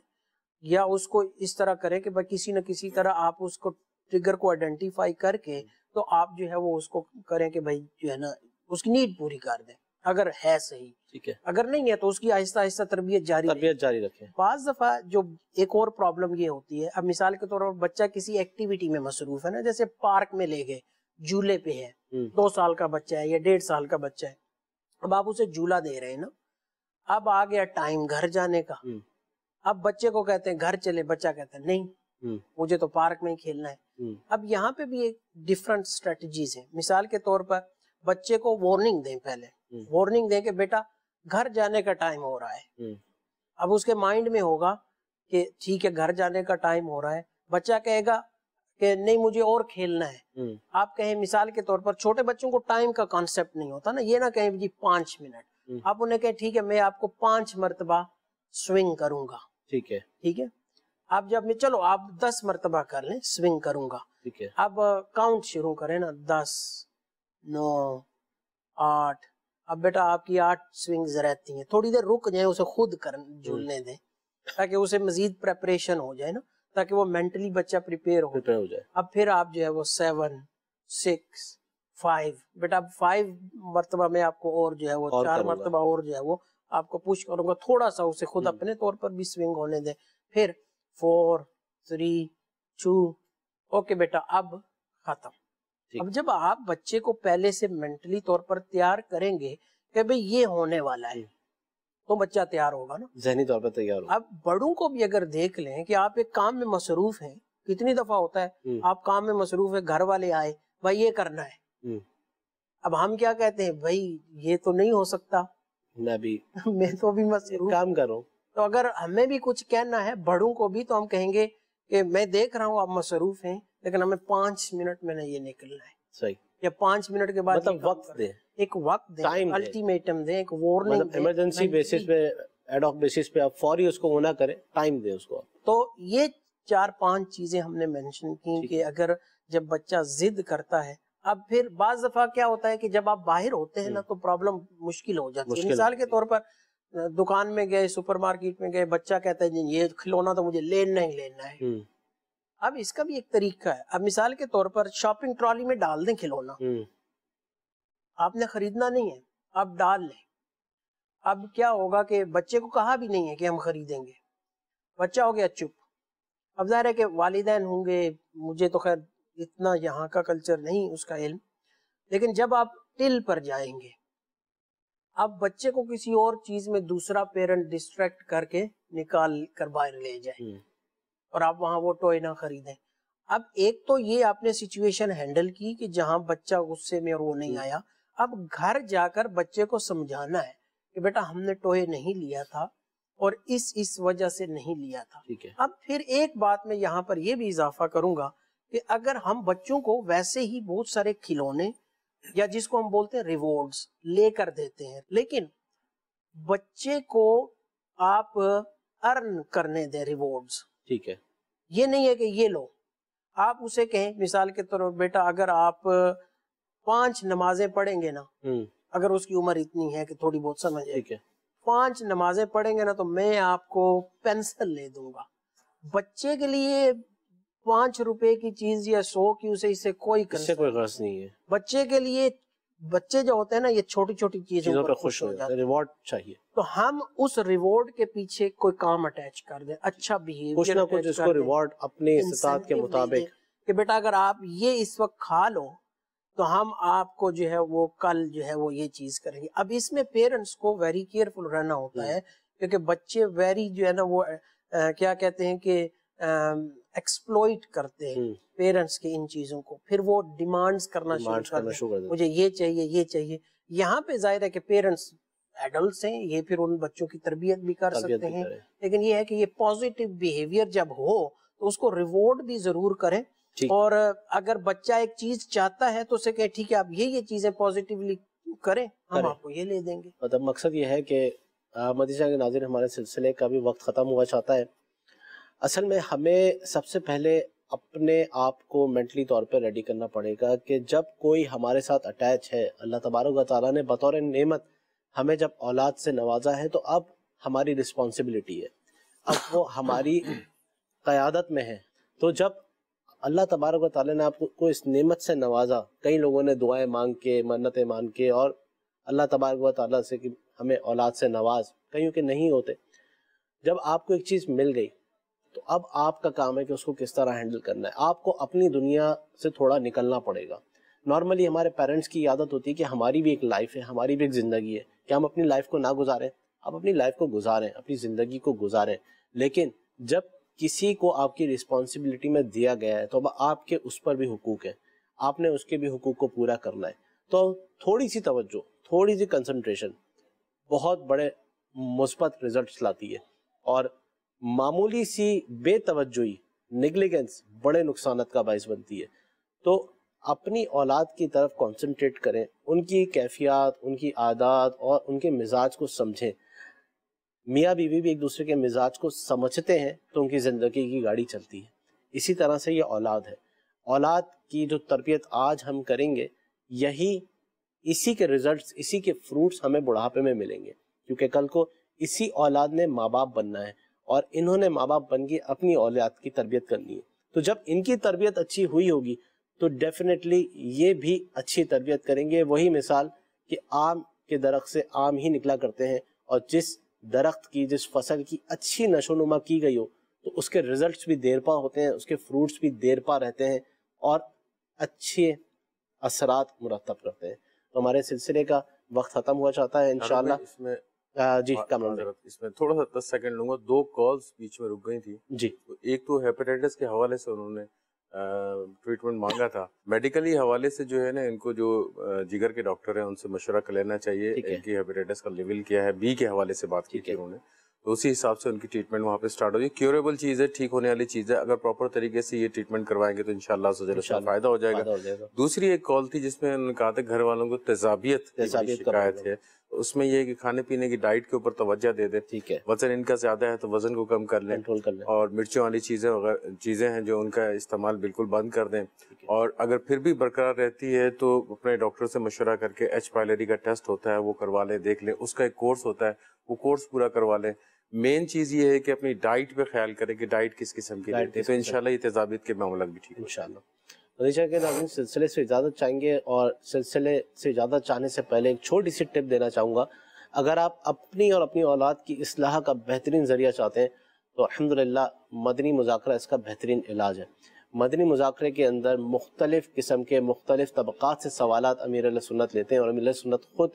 या उसको इस तरह करें कि भाई किसी न किसी तरह आप उसको ट्रिगर को आइडेंटिफाई करके तो आप जो है वो उसको करें कि भाई जो है ना उसकी नीड पूरी कर दें अगर है सही ठीक है अगर नहीं है तो उसकी आहिस्ता आहिस्ता तरबियत जारी तरबियत जारी रखे बाज दफा जो एक और प्रॉब्लम ये होती है अब मिसाल के तौर पर बच्चा किसी एक्टिविटी में मसरूफ है ना जैसे पार्क में ले गए झूले पे है हम्म। दो साल का बच्चा है या डेढ़ साल का बच्चा है अब आप उसे झूला दे रहे हैं ना अब आ गया टाइम घर जाने का हम्म। अब बच्चे को कहते हैं घर चले बच्चा कहता है नहीं हम्म। मुझे तो पार्क में ही खेलना है अब यहाँ पे भी एक डिफरेंट स्ट्रेटजीज है मिसाल के तौर पर बच्चे को वार्निंग दें पहले हम्म। वार्निंग दें कि बेटा घर जाने का टाइम हो रहा है हम्म। अब उसके माइंड में होगा कि ठीक है घर जाने का टाइम हो रहा है बच्चा कहेगा कि नहीं मुझे और खेलना है हम्म। आप कहें मिसाल के तौर पर छोटे बच्चों को टाइम का कॉन्सेप्ट नहीं होता ना ये ना कहें जी पांच मिनट आप उन्हें कहें ठीक है मैं आपको पांच मरतबा स्विंग करूंगा ठीक है ठीक है आप जब मैं चलो आप दस मरतबा कर लें स्विंग करूंगा ठीक है अब काउंट uh, शुरू करें ना दस नौ आठ अब बेटा आपकी आठ स्विंग्स रहती हैं थोड़ी देर रुक जाए उसे खुद कर झूलने हम्म। दें ताकि उसे मजीद प्रेपरेशन हो जाए ना ताकि वो मेंटली बच्चा प्रिपेयर हो प्रिपेयर हो जाए अब फिर आप जो है वो सेवन सिक्स फाइव बेटा अब फाइव मरतबा में आपको और जो है वो चार मरतबा और जो है वो आपको पुश करूंगा थोड़ा सा उसे खुद हम्म। अपने तौर पर भी स्विंग होने दें फिर फोर थ्री टू ओके बेटा अब खत्म अब जब आप बच्चे को पहले से मेंटली तौर पर तैयार करेंगे कि भाई ये होने वाला है तो बच्चा तैयार होगा ना जहनी तौर पर तैयार होगा अब बड़ों को भी अगर देख लें कि आप एक काम में मसरूफ हैं कितनी दफा होता है हम्म। आप काम में मसरूफ है घर वाले आए भाई ये करना है हम्म। अब हम क्या कहते हैं भाई ये तो नहीं हो सकता मैं भी मैं तो भी मसरूफ काम करो तो अगर हमें भी कुछ कहना है बड़ों को भी तो हम कहेंगे कि मैं देख रहा हूँ आप मसरूफ हैं लेकिन हमें पांच मिनट में ये निकलना है सही या पांच मिनट के बाद मतलब वक्त दे एक वक्त टाइम अल्टीमेटम दे एक वार्निंग मतलब इमरजेंसी बेसिस पे एडॉक बेसिस पे आप फौरी उसको वो ना करें टाइम दे उसको तो ये चार पांच चीजें हमने मेंशन की कि अगर जब बच्चा जिद करता है अब फिर बाज दफा क्या होता है कि जब आप बाहर होते हैं ना हम्म। तो प्रॉब्लम मुश्किल हो जाती है मिसाल के तौर पर दुकान में गए सुपरमार्केट में गए बच्चा कहता है ये खिलौना तो मुझे लेना ही लेना है हम्म। अब इसका भी एक तरीका है अब मिसाल के तौर पर शॉपिंग ट्रॉली में डाल दें खिलौना हम्म। आपने खरीदना नहीं है आप डाल लें अब क्या होगा कि बच्चे को कहा भी नहीं है कि हम खरीदेंगे बच्चा हो गया चुप अब जाहिर है कि वालदेन होंगे मुझे तो खैर इतना यहाँ का कल्चर नहीं उसका इल्म लेकिन जब आप टिल पर जाएंगे अब बच्चे को किसी और चीज में दूसरा पेरेंट डिस्ट्रैक्ट करके निकाल कर बाहर ले जाए और आप वहां वो टॉय ना खरीदें अब एक तो ये आपने सिचुएशन हैंडल की कि जहाँ बच्चा गुस्से में और वो नहीं आया अब घर जाकर बच्चे को समझाना है कि बेटा हमने टोहे नहीं लिया था और इस इस वजह से नहीं लिया था ठीक है अब फिर एक बात मैं यहाँ पर ये भी इजाफा करूंगा कि अगर हम बच्चों को वैसे ही बहुत सारे खिलौने या जिसको हम बोलते हैं रिवॉर्ड्स लेकर देते हैं लेकिन बच्चे को आप अर्न करने दें रिवॉर्ड्स ठीक है ये नहीं है कि ये लो आप उसे कहें मिसाल के तौर पर बेटा अगर आप पांच नमाजें पढ़ेंगे ना हम्म। अगर उसकी उम्र इतनी है कि थोड़ी बहुत समझ ठीक है पांच नमाजें पढ़ेंगे ना तो मैं आपको पेंसिल ले दूंगा बच्चे के लिए पांच रुपए की चीज या सौ की उसे इससे कोई कोई नहीं है बच्चे के लिए बच्चे जो होते हैं ना ये छोटी छोटी चीजों पर खुश हो जाते हैं रिवॉर्ड चाहिए तो हम उस रिवॉर्ड के पीछे कोई काम अटैच कर दें अच्छा बिहेवियर कुछ ना कुछ इसको रिवॉर्ड अपने इस्तात के मुताबिक कि बेटा अगर आप ये इस वक्त खा लो तो हम आपको जो है वो कल जो है वो ये चीज करेंगे अब इसमें पेरेंट्स को वेरी केयरफुल रहना होता हम्म। है क्योंकि बच्चे वेरी जो है ना वो आ, क्या कहते हैं कि एक्सप्लोइट करते हैं पेरेंट्स हम्म। की इन चीजों को फिर वो डिमांड्स करना शुरू करते हैं मुझे ये चाहिए ये चाहिए यहाँ पे जाहिर है कि पेरेंट्स एडल्ट हैं ये फिर उन बच्चों की तरबियत भी कर सकते हैं लेकिन ये है कि ये पॉजिटिव बिहेवियर जब हो तो उसको रिवॉर्ड भी जरूर करें और अगर बच्चा एक चीज चाहता है तो उसे कहे ठीक है आप ये ये चीजें पॉजिटिवली करें हम आपको ये ले देंगे मतलब मकसद ये है कि मदीसा के नाजिर हमारे सिलसिले का भी वक्त खत्म हुआ चाहता है असल में हमें सबसे पहले अपने आप को मेंटली तौर पर रेडी करना पड़ेगा कि जब कोई हमारे साथ अटैच है अल्लाह तबारक ताली ने बतौर नेमत हमें जब औलाद से नवाजा है तो अब हमारी रिस्पॉन्सिबिलिटी है अब वो हमारी क़्यादत में है तो जब अल्लाह तबारक ताली ने आपको इस नेमत से नवाजा कई लोगों ने दुआएं मांग के मन्नतें मांग के और अल्लाह तबारक ताली से कि हमें औलाद से नवाज कईयों के नहीं होते जब आपको एक चीज़ मिल गई तो अब आपका काम है कि उसको किस तरह हैंडल करना है आपको अपनी दुनिया से थोड़ा निकलना पड़ेगा नॉर्मली हमारे पेरेंट्स की आदत होती है कि हमारी भी एक लाइफ है हमारी भी एक ज़िंदगी है कि हम अपनी लाइफ को ना गुजारें आप अपनी लाइफ को गुजारें अपनी ज़िंदगी को गुजारें लेकिन जब किसी को आपकी रिस्पॉन्सिबिलिटी में दिया गया है तो अब आपके उस पर भी हकूक है आपने उसके भी हकूक को पूरा करना है तो थोड़ी सी तवज्जो थोड़ी सी कंसंट्रेशन बहुत बड़े मुस्बत रिजल्ट लाती है और मामूली सी बेतवजोई निगलिगेंस बड़े नुकसान का बायस बनती है तो अपनी औलाद की तरफ कॉन्सनट्रेट करें उनकी कैफियत उनकी आदत और उनके मिजाज को समझें मियाँ बीवी भी एक दूसरे के मिजाज को समझते हैं तो उनकी ज़िंदगी की गाड़ी चलती है इसी तरह से ये औलाद है औलाद की जो तरबियत आज हम करेंगे यही इसी के रिजल्ट्स इसी के फ्रूट्स हमें बुढ़ापे में मिलेंगे क्योंकि कल को इसी औलाद ने माँ बाप बनना है और इन्होंने माँ बाप बन के अपनी औलाद की तरबियत करनी है तो जब इनकी तरबियत अच्छी हुई होगी तो डेफिनेटली ये भी अच्छी तरबियत करेंगे वही मिसाल कि आम के दरख्त से आम ही निकला करते हैं और जिस दरख्त की जिस फसल की अच्छी नशोनुमा की गई हो तो उसके रिजल्ट्स भी देर पा होते हैं उसके फ्रूट्स भी देर पा रहते हैं और अच्छे असरात मुरतब करते हैं तो हमारे सिलसिले का वक्त ख़त्म हुआ चाहता है इन इसमें जी कामरान इसमें थोड़ा सा दस सेकंड लूंगा दो कॉल्स बीच में रुक गई थी जी तो एक तो हेपेटाइटिस के हवाले से उन्होंने ट्रीटमेंट मांगा था मेडिकली हवाले से जो है ना इनको जो जिगर के डॉक्टर हैं उनसे मशुरा कर लेना चाहिए इनकी हेपेटाइटिस का लेवल क्या है बी के हवाले से बात की थी उन्होंने तो उसी हिसाब से उनकी ट्रीटमेंट वहाँ पे स्टार्ट होगी क्योरेबल चीज है ठीक होने वाली चीज है अगर प्रॉपर तरीके से ये ट्रीटमेंट करवाएंगे तो इनशाला फायदा हो जाएगा दूसरी एक कॉल थी जिसमें उन्होंने कहा था घर वालों को तेजाबियत शिकायत है उसमें यह कि खाने पीने की डाइट के ऊपर तोज्जा दे दे ठीक है वजन इनका ज्यादा है तो वजन को कम कर लें कंट्रोल कर लें और मिर्चों वाली चीजें चीजें हैं जो उनका इस्तेमाल बिल्कुल बंद कर दें और अगर फिर भी बरकरार रहती है तो अपने डॉक्टर से मशवरा करके एच पायलरी का टेस्ट होता है वो करवा लें देख लें उसका एक कोर्स होता है वो कोर्स पूरा करवा लें मेन चीज ये है कि अपनी डाइट पे ख्याल करें कि डाइट किस किस्म की लेते तो इनशाला ये के मामला भी ठीक है रिचा के नागरिक सिलसिले से इजाज़त चाहेंगे और सिलसिले से इजाज़त चाहने से पहले एक छोटी सी टिप देना चाहूँगा अगर आप अपनी और अपनी औलाद की असलाह का बेहतरीन ज़रिया चाहते हैं तो अलहमदिल्ला मदनी मुजाकरा इसका बेहतरीन इलाज है मदनी मुजाकरे के अंदर मुख्तलिफ़ किस्म के मुख्तलिफ तबक़ात से सवाल अमीर सुन्नत लेते हैं और अमीर सुन्नत ख़ुद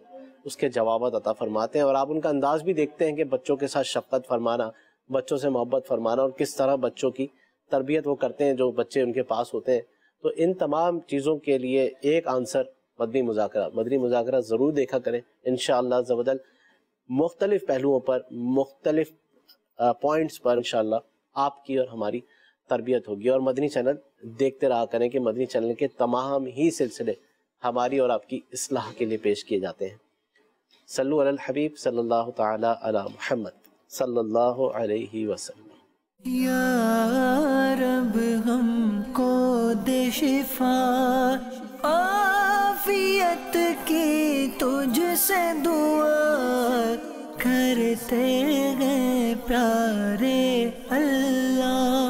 उसके जवाब अता फरमाते हैं और आप उनका अंदाज़ भी देखते हैं कि बच्चों के साथ शक्त फरमाना बच्चों से मोहब्बत फरमाना और किस तरह बच्चों की तरबियत वो करते हैं जो बच्चे उनके पास होते हैं तो इन तमाम चीज़ों के लिए एक आंसर मदनी मुजाकर मदनी मुजाकर ज़रूर देखा करें इन शबदल मुख्तलिफ पहलुओं पर मुख्तलिफ पॉइंट्स पर इन आपकी और हमारी तरबियत होगी और मदनी चैनल देखते रहा करें कि मदनी चैनल के तमाम ही सिलसिले हमारी और आपकी असलाह के लिए पेश किए जाते हैं सल्लु अल हबीब सल्लल्लाहु ताला सल्लल्लाहु अलैहि वसल्लम रब हमको दे शिफा आफियत की तुझसे दुआ करते हैं प्यारे अल्लाह